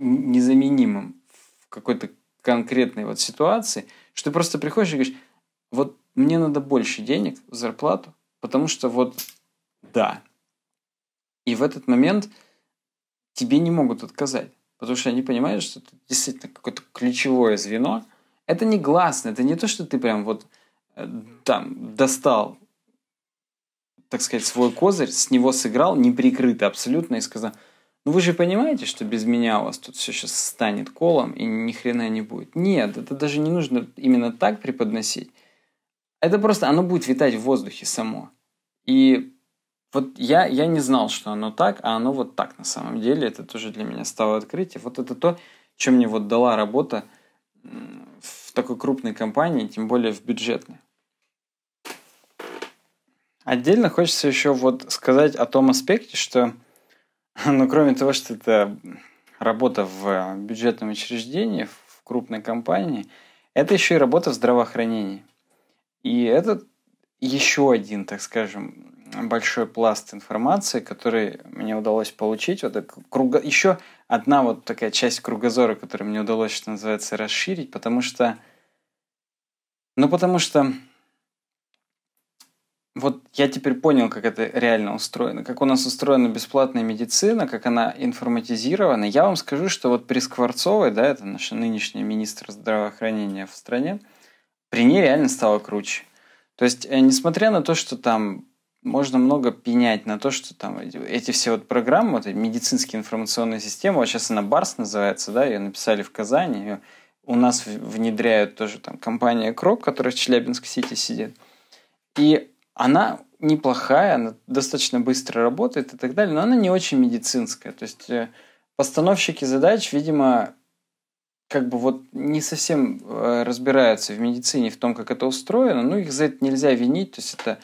и незаменимым в какой-то конкретной вот ситуации, что ты просто приходишь и говоришь, вот мне надо больше денег, зарплату, потому что вот да. И в этот момент тебе не могут отказать, потому что они понимают, что это действительно какое-то ключевое звено. Это не гласно, это не то, что ты прям вот э, там достал так сказать, свой козырь, с него сыграл неприкрыто абсолютно и сказал, ну вы же понимаете, что без меня у вас тут все сейчас станет колом и ни хрена не будет. Нет, это даже не нужно именно так преподносить. Это просто, оно будет витать в воздухе само. И вот я, я не знал, что оно так, а оно вот так на самом деле. Это тоже для меня стало открытие. Вот это то, чем мне вот дала работа в такой крупной компании, тем более в бюджетной. Отдельно хочется еще вот сказать о том аспекте, что, [LAUGHS] ну, кроме того, что это работа в бюджетном учреждении, в крупной компании, это еще и работа в здравоохранении. И это еще один, так скажем, большой пласт информации, который мне удалось получить. Вот круга... Еще одна вот такая часть кругозора, которую мне удалось, что называется, расширить, потому что... Ну, потому что вот я теперь понял, как это реально устроено, как у нас устроена бесплатная медицина, как она информатизирована. Я вам скажу, что вот при Скворцовой, да, это наш нынешний министр здравоохранения в стране, при ней реально стало круче. То есть, э, несмотря на то, что там можно много пенять на то, что там эти все вот программы, вот медицинские информационные системы, вот сейчас она Барс называется, да, ее написали в Казани, ее у нас внедряют тоже там компания Крок, которая в Челябинск-Сити сидит. И она неплохая, она достаточно быстро работает и так далее, но она не очень медицинская. То есть э, постановщики задач, видимо, как бы вот не совсем э, разбираются в медицине, в том, как это устроено, ну их за это нельзя винить, то есть это,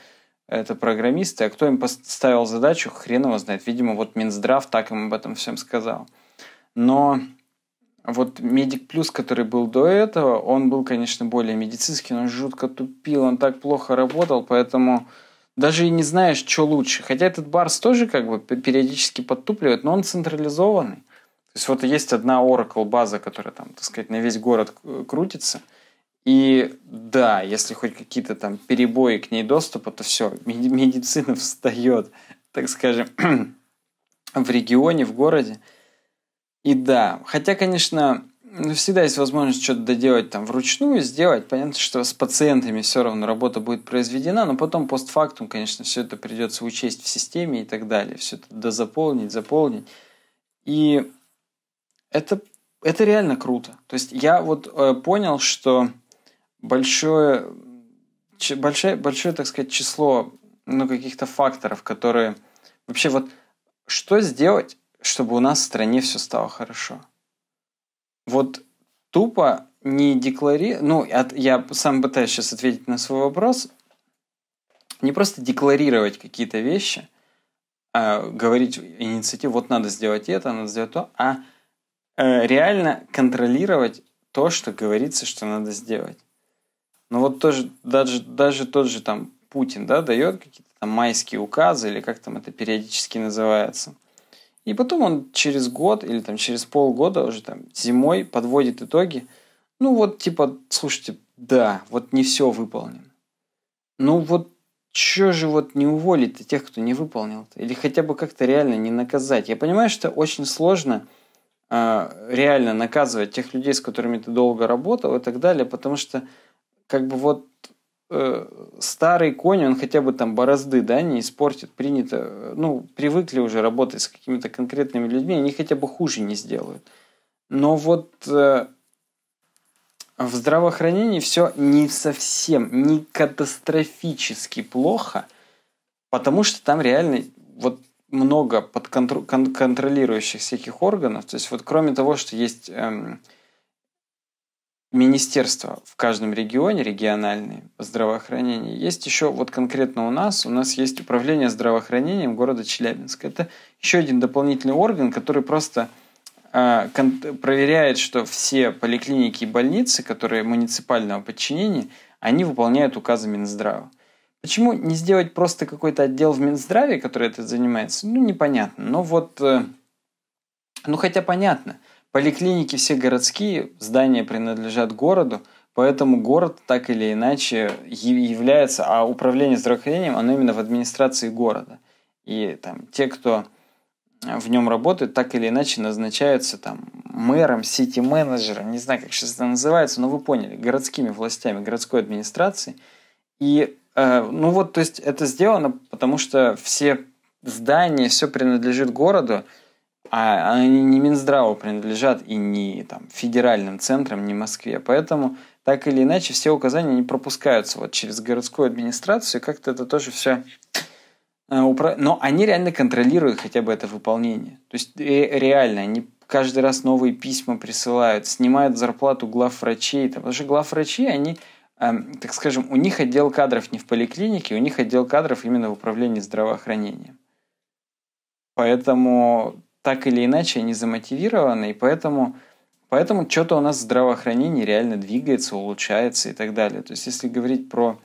это программисты, а кто им поставил задачу, хрен его знает. Видимо, вот Минздрав так им об этом всем сказал. Но вот Медик Плюс, который был до этого, он был, конечно, более медицинский, но жутко тупил, он так плохо работал, поэтому даже и не знаешь, что лучше. Хотя этот Барс тоже как бы периодически подтупливает, но он централизованный. То есть вот есть одна Oracle база, которая там, так сказать, на весь город крутится. И да, если хоть какие-то там перебои к ней доступа, то все, медицина [LAUGHS] встает, так скажем, [CLEARS THROAT] в регионе, в городе. И да, хотя, конечно, всегда есть возможность что-то доделать там вручную, сделать. Понятно, что с пациентами все равно работа будет произведена, но потом постфактум, конечно, все это придется учесть в системе и так далее. Все это дозаполнить, заполнить. И это, это реально круто. То есть я вот э, понял, что большое, ч, большое, большое, так сказать, число ну, каких-то факторов, которые вообще вот что сделать, чтобы у нас в стране все стало хорошо. Вот тупо не декларировать, ну, от, я сам пытаюсь сейчас ответить на свой вопрос, не просто декларировать какие-то вещи, а говорить инициативу, вот надо сделать это, надо сделать то, а э, реально контролировать то, что говорится, что надо сделать. Но ну, вот тоже, даже, даже тот же там Путин, да, дает какие-то там майские указы, или как там это периодически называется – и потом он через год или там через полгода уже там зимой подводит итоги. Ну вот типа, слушайте, да, вот не все выполнено. Ну вот чё же вот не уволить тех, кто не выполнил? -то? Или хотя бы как-то реально не наказать? Я понимаю, что очень сложно э, реально наказывать тех людей, с которыми ты долго работал и так далее, потому что как бы вот Э, старый конь, он хотя бы там борозды, да, не испортит, принято, э, ну, привыкли уже работать с какими-то конкретными людьми, они хотя бы хуже не сделают. Но вот э, в здравоохранении все не совсем, не катастрофически плохо, потому что там реально вот много подконтролирующих всяких органов, то есть вот кроме того, что есть... Эм, министерства в каждом регионе, региональные здравоохранения, есть еще вот конкретно у нас, у нас есть управление здравоохранением города Челябинска. Это еще один дополнительный орган, который просто а, проверяет, что все поликлиники и больницы, которые муниципального подчинения, они выполняют указы Минздрава. Почему не сделать просто какой-то отдел в Минздраве, который это занимается? Ну, непонятно. Но вот, э, ну хотя понятно – Поликлиники все городские, здания принадлежат городу, поэтому город так или иначе является, а управление здравоохранением, оно именно в администрации города. И там те, кто э, в нем работают, так или иначе назначаются там мэром, сити-менеджером, не знаю, как сейчас это называется, но вы поняли, городскими властями, городской администрацией. И, э, ну вот, то есть это сделано, потому что все здания, все принадлежит городу, а они не Минздраву принадлежат и не там, федеральным центрам, не Москве. Поэтому так или иначе все указания не пропускаются вот через городскую администрацию, как-то это тоже все э, но они реально контролируют хотя бы это выполнение. То есть э, реально, они каждый раз новые письма присылают, снимают зарплату главврачей. Там, потому что главврачи, они, эм, так скажем, у них отдел кадров не в поликлинике, у них отдел кадров именно в управлении здравоохранением. Поэтому так или иначе они замотивированы, и поэтому, поэтому что-то у нас здравоохранение здравоохранении реально двигается, улучшается и так далее. То есть если говорить про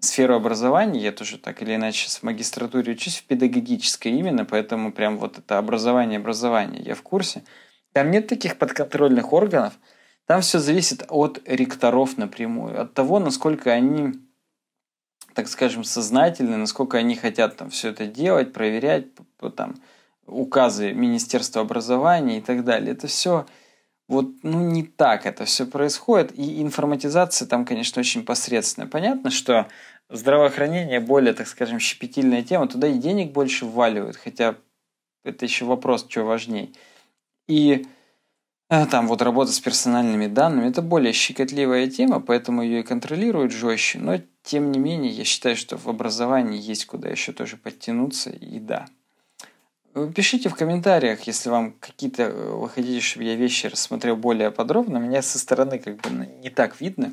сферу образования, я тоже так или иначе в магистратуре учусь, в педагогической именно, поэтому прям вот это образование-образование, я в курсе. Там нет таких подконтрольных органов, там все зависит от ректоров напрямую, от того, насколько они, так скажем, сознательны, насколько они хотят там все это делать, проверять, там, указы Министерства образования и так далее. Это все вот, ну, не так это все происходит. И информатизация там, конечно, очень посредственная. Понятно, что здравоохранение более, так скажем, щепетильная тема, туда и денег больше вваливают, хотя это еще вопрос, что важней. И э, там вот работа с персональными данными, это более щекотливая тема, поэтому ее и контролируют жестче, но тем не менее я считаю, что в образовании есть куда еще тоже подтянуться, и да, Э, пишите в комментариях, если вам какие-то э, вы хотите, чтобы я вещи рассмотрел более подробно. Меня со стороны как бы не так видно.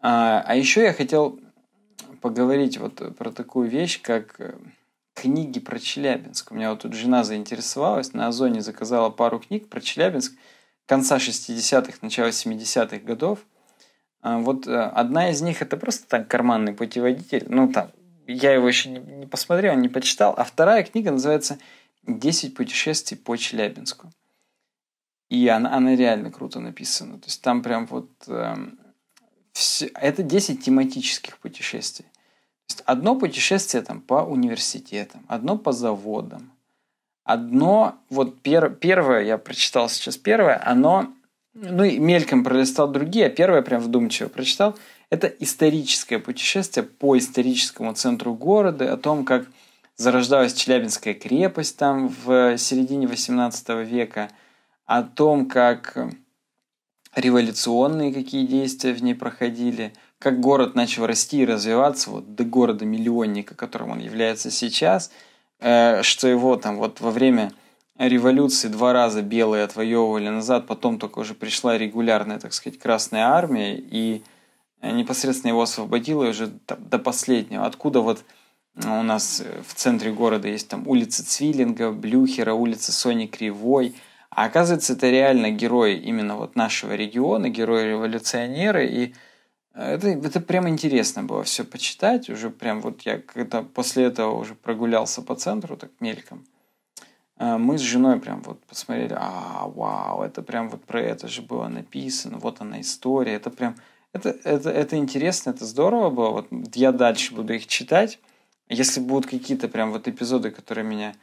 А, а еще я хотел поговорить вот про такую вещь, как э, книги про Челябинск. У меня вот тут жена заинтересовалась, на Озоне заказала пару книг про Челябинск конца 60-х, начала 70-х годов. А, вот одна из них это просто так карманный путеводитель. Ну, там, я его еще не, не посмотрел, не почитал. А вторая книга называется 10 путешествий по Челябинску. И она, она реально круто написана. То есть там прям вот... Э, эм, все, это 10 тематических путешествий. То есть одно путешествие там по университетам, одно по заводам, одно... Вот пер, первое, я прочитал сейчас первое, оно... Ну и мельком пролистал другие, а первое прям вдумчиво прочитал. Это историческое путешествие по историческому центру города, о том, как зарождалась Челябинская крепость там в середине 18 века, о том, как революционные какие действия в ней проходили, как город начал расти и развиваться вот до города-миллионника, которым он является сейчас, э, что его там вот во время революции два раза белые отвоевывали назад, потом только уже пришла регулярная, так сказать, Красная Армия и э, непосредственно его освободила уже до последнего. Откуда вот у нас э, в центре города есть там улица Цвиллинга, Блюхера, улица Сони Кривой. А оказывается, это реально герои именно вот нашего региона, герои-революционеры. И э, это, это прям интересно было все почитать. Уже прям вот я когда после этого уже прогулялся по центру так мельком. Э, мы с женой прям вот посмотрели, а, вау, это прям вот про это же было написано, вот она история, это прям, это, это, это интересно, это здорово было, вот я дальше буду их читать, если будут какие-то прям вот эпизоды, которые меня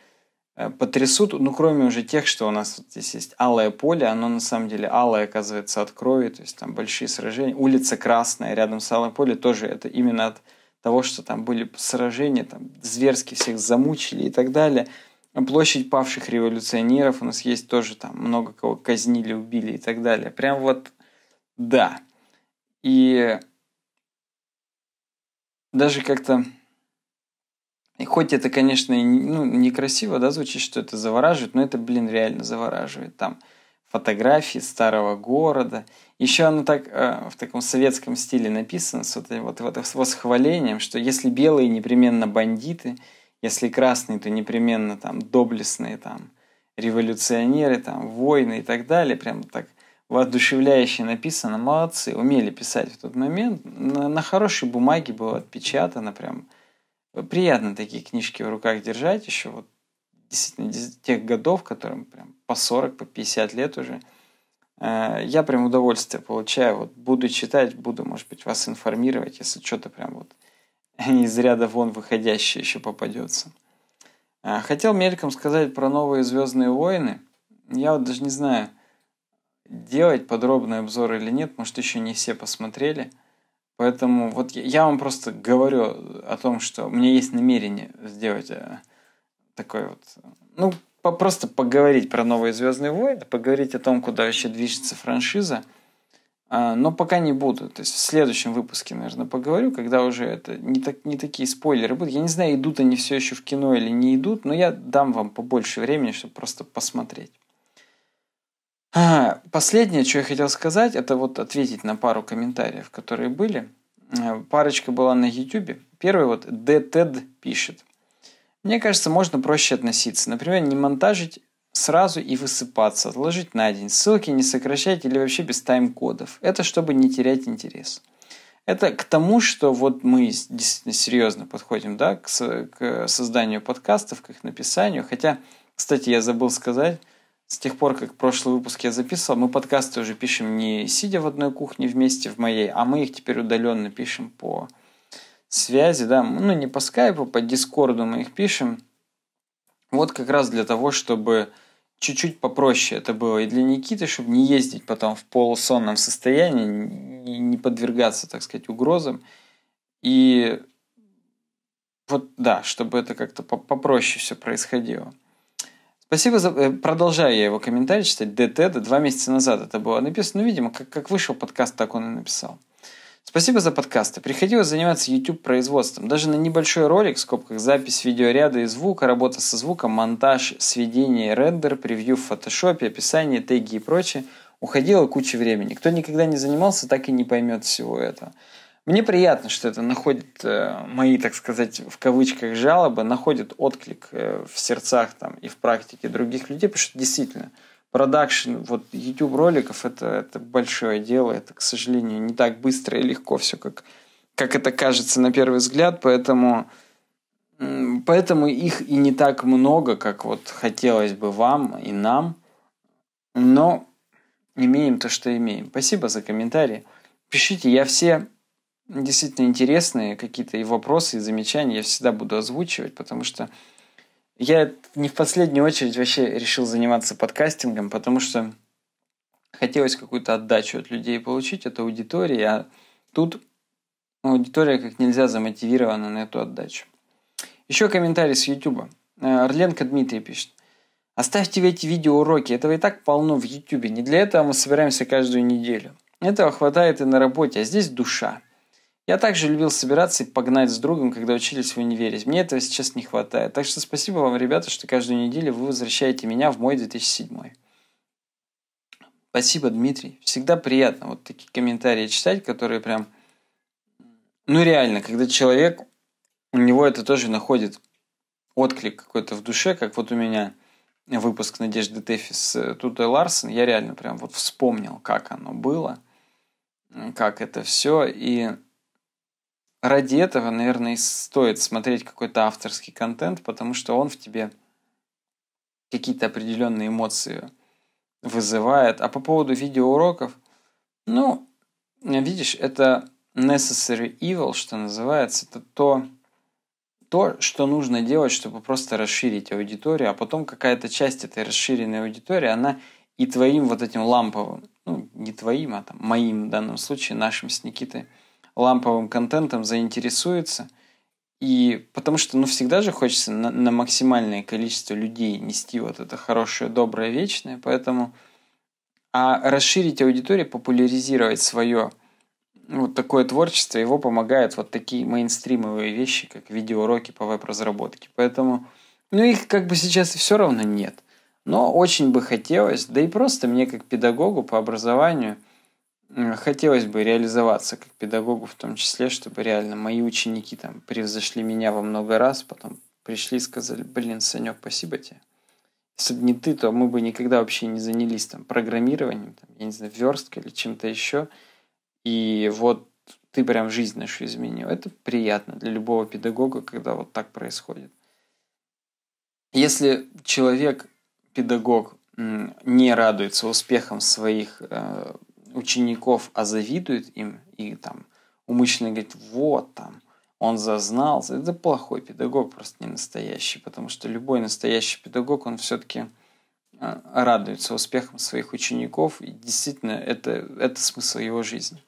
э, потрясут, ну, кроме уже тех, что у нас вот здесь есть алое поле, оно на самом деле алое, оказывается, от крови, то есть там большие сражения. Улица Красная рядом с алое поле тоже это именно от того, что там были сражения, там зверски всех замучили и так далее. Площадь павших революционеров у нас есть тоже там много кого казнили, убили и так далее. Прям вот да. И даже как-то и хоть это, конечно, ну, некрасиво, да, звучит, что это завораживает, но это, блин, реально завораживает. Там фотографии старого города. Еще оно так э, в таком советском стиле написано, с, вот, вот, вот, с восхвалением, что если белые непременно бандиты, если красные, то непременно там доблестные там революционеры, там войны и так далее. Прям так воодушевляюще написано. Молодцы, умели писать в тот момент. На, на хорошей бумаге было отпечатано прям приятно такие книжки в руках держать еще вот действительно тех годов, которым прям по 40, по 50 лет уже. Э, я прям удовольствие получаю. Вот буду читать, буду, может быть, вас информировать, если что-то прям вот [LAUGHS] из ряда вон выходящее еще попадется. Э, хотел мельком сказать про новые «Звездные войны». Я вот даже не знаю, делать подробный обзор или нет, может, еще не все посмотрели – Поэтому вот я вам просто говорю о том, что у меня есть намерение сделать э, такой вот, ну, по просто поговорить про новые Звездные войны, поговорить о том, куда вообще движется франшиза. А, но пока не буду. То есть в следующем выпуске, наверное, поговорю, когда уже это не, так, не такие спойлеры будут. Я не знаю, идут они все еще в кино или не идут, но я дам вам побольше времени, чтобы просто посмотреть. А, последнее, что я хотел сказать, это вот ответить на пару комментариев, которые были. Э, парочка была на YouTube. Первый вот DTED пишет. Мне кажется, можно проще относиться. Например, не монтажить сразу и высыпаться, отложить на день. Ссылки не сокращать или вообще без тайм-кодов. Это чтобы не терять интерес. Это к тому, что вот мы действительно серьезно подходим да, к, к созданию подкастов, к их написанию. Хотя, кстати, я забыл сказать, с тех пор, как прошлый выпуск я записывал, мы подкасты уже пишем не сидя в одной кухне вместе в моей, а мы их теперь удаленно пишем по связи, да, ну не по скайпу, по дискорду мы их пишем. Вот как раз для того, чтобы чуть-чуть попроще это было и для Никиты, чтобы не ездить потом в полусонном состоянии, не подвергаться, так сказать, угрозам. И вот да, чтобы это как-то попроще все происходило. Спасибо за... Э, продолжаю я его комментарий читать. ДТ два месяца назад это было написано. Ну, видимо, как, как вышел подкаст, так он и написал. Спасибо за подкасты. Приходилось заниматься YouTube-производством. Даже на небольшой ролик, в скобках запись видеоряда и звука, работа со звуком, монтаж, сведение, рендер, превью в фотошопе, описание, теги и прочее, уходило куча времени. Кто никогда не занимался, так и не поймет всего этого. Мне приятно, что это находит э, мои, так сказать, в кавычках жалобы, находит отклик э, в сердцах там и в практике других людей, потому что действительно продакшн вот YouTube роликов это, это большое дело, это, к сожалению, не так быстро и легко все, как, как это кажется на первый взгляд, поэтому, поэтому их и не так много, как вот хотелось бы вам и нам, но имеем то, что имеем. Спасибо за комментарии. Пишите, я все действительно интересные какие-то и вопросы, и замечания я всегда буду озвучивать, потому что я не в последнюю очередь вообще решил заниматься подкастингом, потому что хотелось какую-то отдачу от людей получить, от аудитории, а тут аудитория как нельзя замотивирована на эту отдачу. Еще комментарий с YouTube. Э, Орленко Дмитрий пишет. Оставьте эти видеоуроки, этого и так полно в YouTube. Не для этого мы собираемся каждую неделю. Этого хватает и на работе, а здесь душа. Я также любил собираться и погнать с другом, когда учились в универе. Мне этого сейчас не хватает. Так что спасибо вам, ребята, что каждую неделю вы возвращаете меня в мой 2007. Спасибо, Дмитрий. Всегда приятно вот такие комментарии читать, которые прям... Ну реально, когда человек, у него это тоже находит отклик какой-то в душе, как вот у меня выпуск Надежды Тэфи с э, Тутой Ларсон, я реально прям вот вспомнил, как оно было, как это все, и ради этого, наверное, и стоит смотреть какой-то авторский контент, потому что он в тебе какие-то определенные эмоции вызывает. А по поводу видеоуроков, ну, видишь, это necessary evil, что называется, это то, то, что нужно делать, чтобы просто расширить аудиторию, а потом какая-то часть этой расширенной аудитории, она и твоим вот этим ламповым, ну, не твоим, а там моим в данном случае, нашим с Никитой – ламповым контентом заинтересуется. И потому что, ну, всегда же хочется на, на максимальное количество людей нести вот это хорошее, доброе, вечное. Поэтому, а расширить аудиторию, популяризировать свое вот такое творчество, его помогают вот такие мейнстримовые вещи, как видеоуроки по веб-разработке. Поэтому, ну, их как бы сейчас и все равно нет. Но очень бы хотелось, да и просто мне как педагогу по образованию – хотелось бы реализоваться как педагогу в том числе, чтобы реально мои ученики там превзошли меня во много раз, потом пришли и сказали, блин, Санек, спасибо тебе. Если бы не ты, то мы бы никогда вообще не занялись там программированием, там, я не знаю, версткой или чем-то еще. И вот ты прям жизнь нашу изменил. Это приятно для любого педагога, когда вот так происходит. Если человек, педагог, не радуется успехам своих э, учеников, а завидует им и там умышленно говорит, вот там, он зазнался. Это плохой педагог, просто не настоящий, потому что любой настоящий педагог, он все-таки э, радуется успехам своих учеников, и действительно это, это смысл его жизни.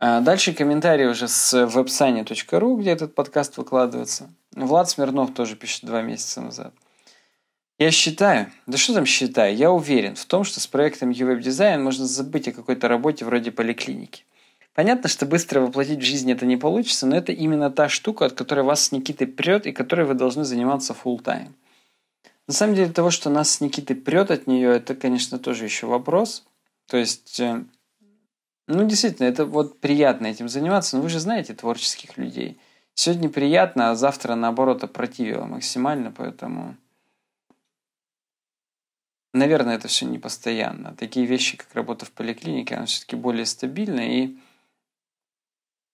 Э, дальше комментарии уже с вебсайне.ру, где этот подкаст выкладывается. Влад Смирнов тоже пишет два месяца назад – я считаю, да что там считаю, я уверен в том, что с проектом UWeb дизайн можно забыть о какой-то работе вроде поликлиники. Понятно, что быстро воплотить в жизнь это не получится, но это именно та штука, от которой вас с Никитой прет и которой вы должны заниматься full time. На самом деле того, что нас с Никитой прет от нее, это, конечно, тоже еще вопрос. То есть, э, ну, действительно, это вот приятно этим заниматься, но вы же знаете творческих людей. Сегодня приятно, а завтра, наоборот, опротивило максимально, поэтому... Наверное, это все не постоянно. Такие вещи, как работа в поликлинике, она все-таки более стабильна и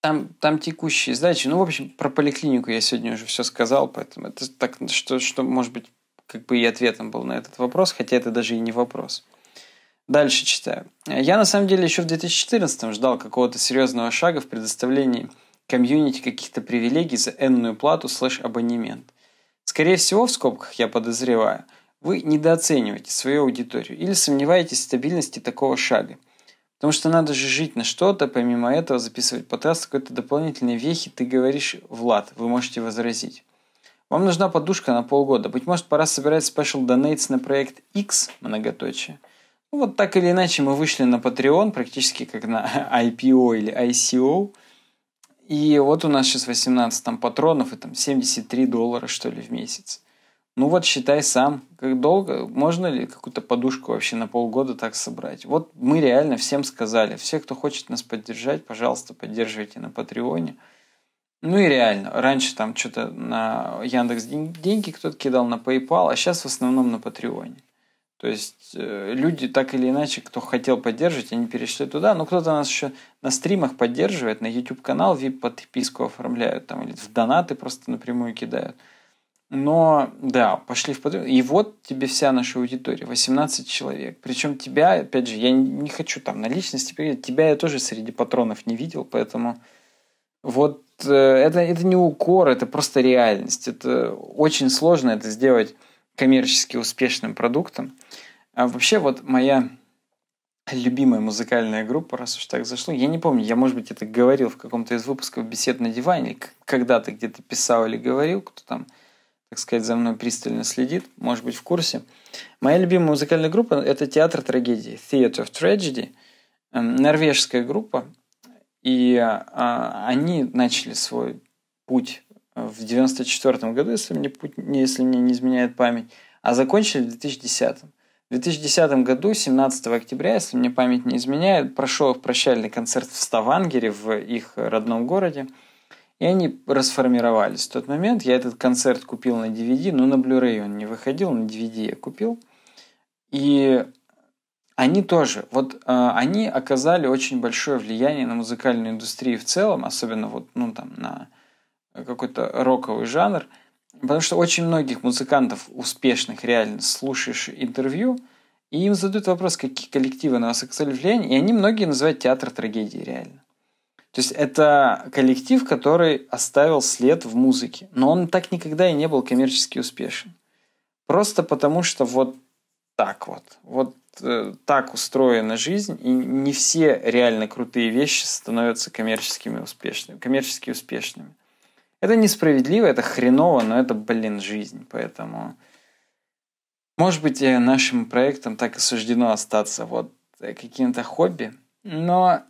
там, там текущие задачи. Ну, в общем, про поликлинику я сегодня уже все сказал, поэтому это так, что, что может быть, как бы и ответом был на этот вопрос, хотя это даже и не вопрос. Дальше читаю. Я на самом деле еще в 2014 ждал какого-то серьезного шага в предоставлении комьюнити каких-то привилегий за энную плату слэш абонемент. Скорее всего, в скобках я подозреваю – вы недооцениваете свою аудиторию или сомневаетесь в стабильности такого шага. Потому что надо же жить на что-то, помимо этого записывать подкаст, какой-то дополнительные вехи, ты говоришь, Влад, вы можете возразить. Вам нужна подушка на полгода. Быть может, пора собирать спешл донейтс на проект X, многоточие. Ну, вот так или иначе мы вышли на Patreon, практически как на [LAUGHS] IPO или ICO. И вот у нас сейчас 18 там, патронов и там 73 доллара, что ли, в месяц. Ну вот считай сам, как долго, можно ли какую-то подушку вообще на полгода так собрать. Вот мы реально всем сказали, все, кто хочет нас поддержать, пожалуйста, поддерживайте на Патреоне. Ну и реально, раньше там что-то на Яндекс деньги кто-то кидал на PayPal, а сейчас в основном на Патреоне. То есть э, люди так или иначе, кто хотел поддерживать, они перешли туда. Но ну, кто-то нас еще на стримах поддерживает, на YouTube канал VIP подписку оформляют там или в донаты просто напрямую кидают. Но да, пошли в подъем. И вот тебе вся наша аудитория, 18 человек. Причем тебя, опять же, я не хочу там на личности перейти, тебя я тоже среди патронов не видел, поэтому вот э, это, это не укор, это просто реальность. Это очень сложно это сделать коммерчески успешным продуктом. А вообще вот моя любимая музыкальная группа, раз уж так зашло. Я не помню, я, может быть, это говорил в каком-то из выпусков «Бесед на диване», когда-то где-то писал или говорил, кто там – так сказать, за мной пристально следит, может быть, в курсе. Моя любимая музыкальная группа – это театр трагедии, Theater of Tragedy, эм, норвежская группа. И а, они начали свой путь в 94 году, если мне, путь, если мне не изменяет память, а закончили в 2010. В 2010 году, 17 октября, если мне память не изменяет, прошел прощальный концерт в Ставангере, в их родном городе – и они расформировались в тот момент. Я этот концерт купил на DVD, но на Blu-ray он не выходил, на DVD я купил. И они тоже, вот э, они оказали очень большое влияние на музыкальную индустрию в целом, особенно вот, ну, там, на какой-то роковый жанр, потому что очень многих музыкантов успешных реально слушаешь интервью, и им задают вопрос, какие коллективы на вас оказали влияние, и они многие называют театр трагедии реально. То есть это коллектив, который оставил след в музыке. Но он так никогда и не был коммерчески успешен. Просто потому, что вот так вот. Вот э, так устроена жизнь, и не все реально крутые вещи становятся коммерческими успешными, коммерчески успешными. Это несправедливо, это хреново, но это, блин, жизнь. Поэтому, может быть, э, нашим проектам так и суждено остаться вот э, каким-то хобби. Но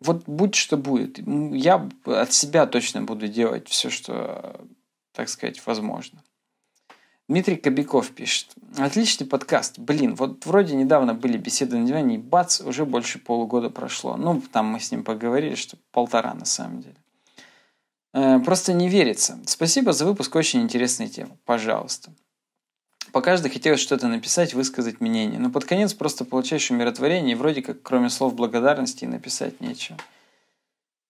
вот будь что будет. Я от себя точно буду делать все, что, так сказать, возможно. Дмитрий Кобяков пишет. Отличный подкаст. Блин, вот вроде недавно были беседы на диване, и бац, уже больше полугода прошло. Ну, там мы с ним поговорили, что полтора на самом деле. Э, просто не верится. Спасибо за выпуск, очень интересная тема. Пожалуйста по каждой хотелось что-то написать, высказать мнение, но под конец просто получаешь умиротворение, и вроде как кроме слов благодарности и написать нечего.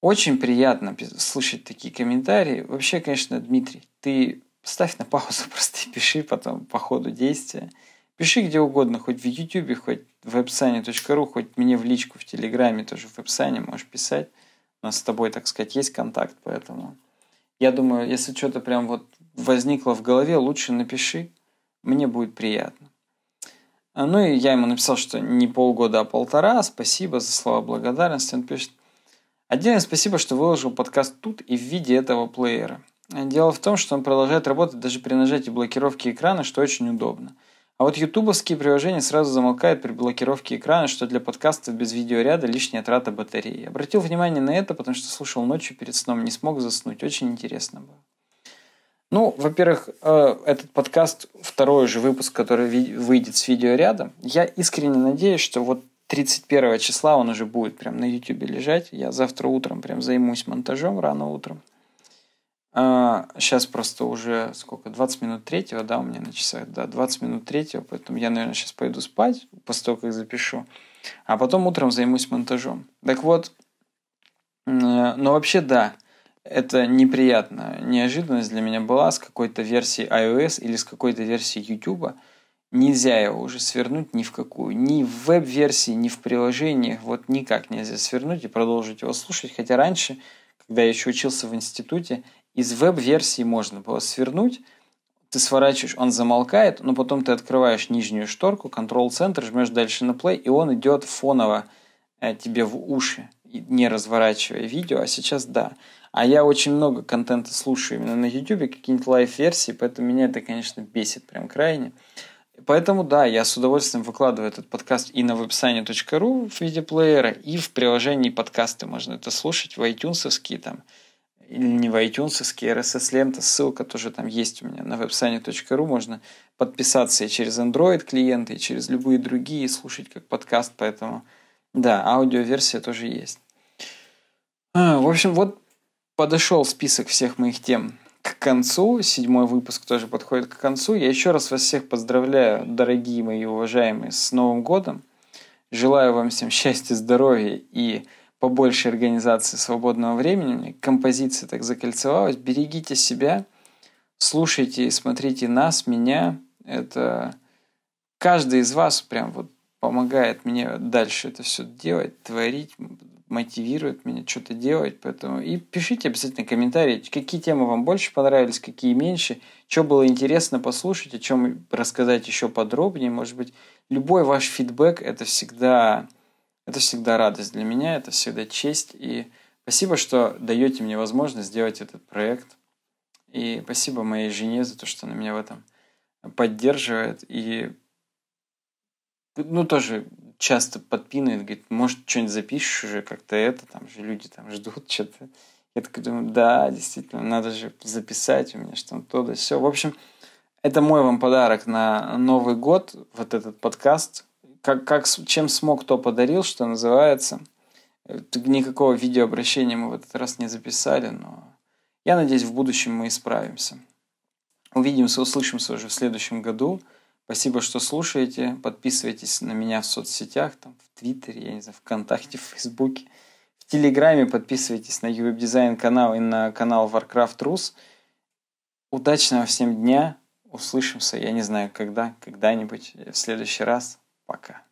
Очень приятно слушать такие комментарии. Вообще, конечно, Дмитрий, ты ставь на паузу, [LAUGHS] просто пиши потом по ходу действия. Пиши где угодно, хоть в YouTube, хоть в websane.ru, хоть мне в личку, в Телеграме тоже в вебсане можешь писать. У нас с тобой, так сказать, есть контакт, поэтому я думаю, если что-то прям вот возникло в голове, лучше напиши, мне будет приятно. А, ну и я ему написал, что не полгода, а полтора. Спасибо за слова благодарности. Он пишет, отдельное спасибо, что выложил подкаст тут и в виде этого плеера. Дело в том, что он продолжает работать даже при нажатии блокировки экрана, что очень удобно. А вот ютубовские приложения сразу замолкают при блокировке экрана, что для подкастов без видеоряда лишняя трата батареи. Обратил внимание на это, потому что слушал ночью перед сном, не смог заснуть. Очень интересно было. Ну, во-первых, э, этот подкаст, второй уже выпуск, который выйдет с видео рядом. Я искренне надеюсь, что вот 31 числа он уже будет прям на YouTube лежать. Я завтра утром прям займусь монтажом рано утром. сейчас а, просто уже сколько? 20 минут третьего, да, у меня на часах? Да, 20 минут третьего, поэтому я, наверное, сейчас пойду спать после того, как запишу. А потом утром займусь монтажом. Так вот, э, но вообще да, это неприятно. Неожиданность для меня была с какой-то версии iOS или с какой-то версии YouTube. Нельзя его уже свернуть ни в какую. Ни в веб-версии, ни в приложениях. Вот никак нельзя свернуть и продолжить его слушать. Хотя раньше, когда я еще учился в институте, из веб-версии можно было свернуть. Ты сворачиваешь, он замолкает, но потом ты открываешь нижнюю шторку, Control-центр, жмешь дальше на play, и он идет фоново э, тебе в уши не разворачивая видео, а сейчас да. А я очень много контента слушаю именно на YouTube, какие-нибудь лайв-версии, поэтому меня это, конечно, бесит прям крайне. Поэтому да, я с удовольствием выкладываю этот подкаст и на веб вебсайне.ру в виде плеера, и в приложении подкасты можно это слушать, в iTunes там, или не в iTunes, RSS-лента, ссылка тоже там есть у меня на веб вебсайне.ру, можно подписаться и через Android клиенты, и через любые другие, слушать как подкаст, поэтому да, аудиоверсия тоже есть. А, в общем, вот подошел список всех моих тем к концу. Седьмой выпуск тоже подходит к концу. Я еще раз вас всех поздравляю, дорогие мои уважаемые, с Новым годом. Желаю вам всем счастья, здоровья и побольше организации свободного времени. Композиция так закольцевалась. Берегите себя, слушайте и смотрите нас, меня. Это каждый из вас прям вот помогает мне дальше это все делать, творить, мотивирует меня что-то делать. Поэтому и пишите обязательно комментарии, какие темы вам больше понравились, какие меньше, что было интересно послушать, о чем рассказать еще подробнее. Может быть, любой ваш фидбэк это всегда, это всегда радость для меня, это всегда честь. И спасибо, что даете мне возможность сделать этот проект. И спасибо моей жене за то, что она меня в этом поддерживает. И ну, тоже часто подпинывает, говорит, может, что-нибудь запишешь уже, как-то это, там же люди там ждут [LAUGHS] что-то. Я такой думаю, да, действительно, надо же записать у меня что-то, то да все. В общем, это мой вам подарок на Новый год, вот этот подкаст. Как, как, чем смог, то подарил, что называется. Никакого видеообращения мы в этот раз не записали, но я надеюсь, в будущем мы исправимся. Увидимся, услышимся уже в следующем году. Спасибо, что слушаете. Подписывайтесь на меня в соцсетях, там, в Твиттере, я не знаю, ВКонтакте, [LAUGHS] в Фейсбуке. В Телеграме подписывайтесь на Ювеб Дизайн канал и на канал Warcraft Rus. Удачного всем дня. Услышимся, я не знаю когда, когда-нибудь э, в следующий раз. Пока.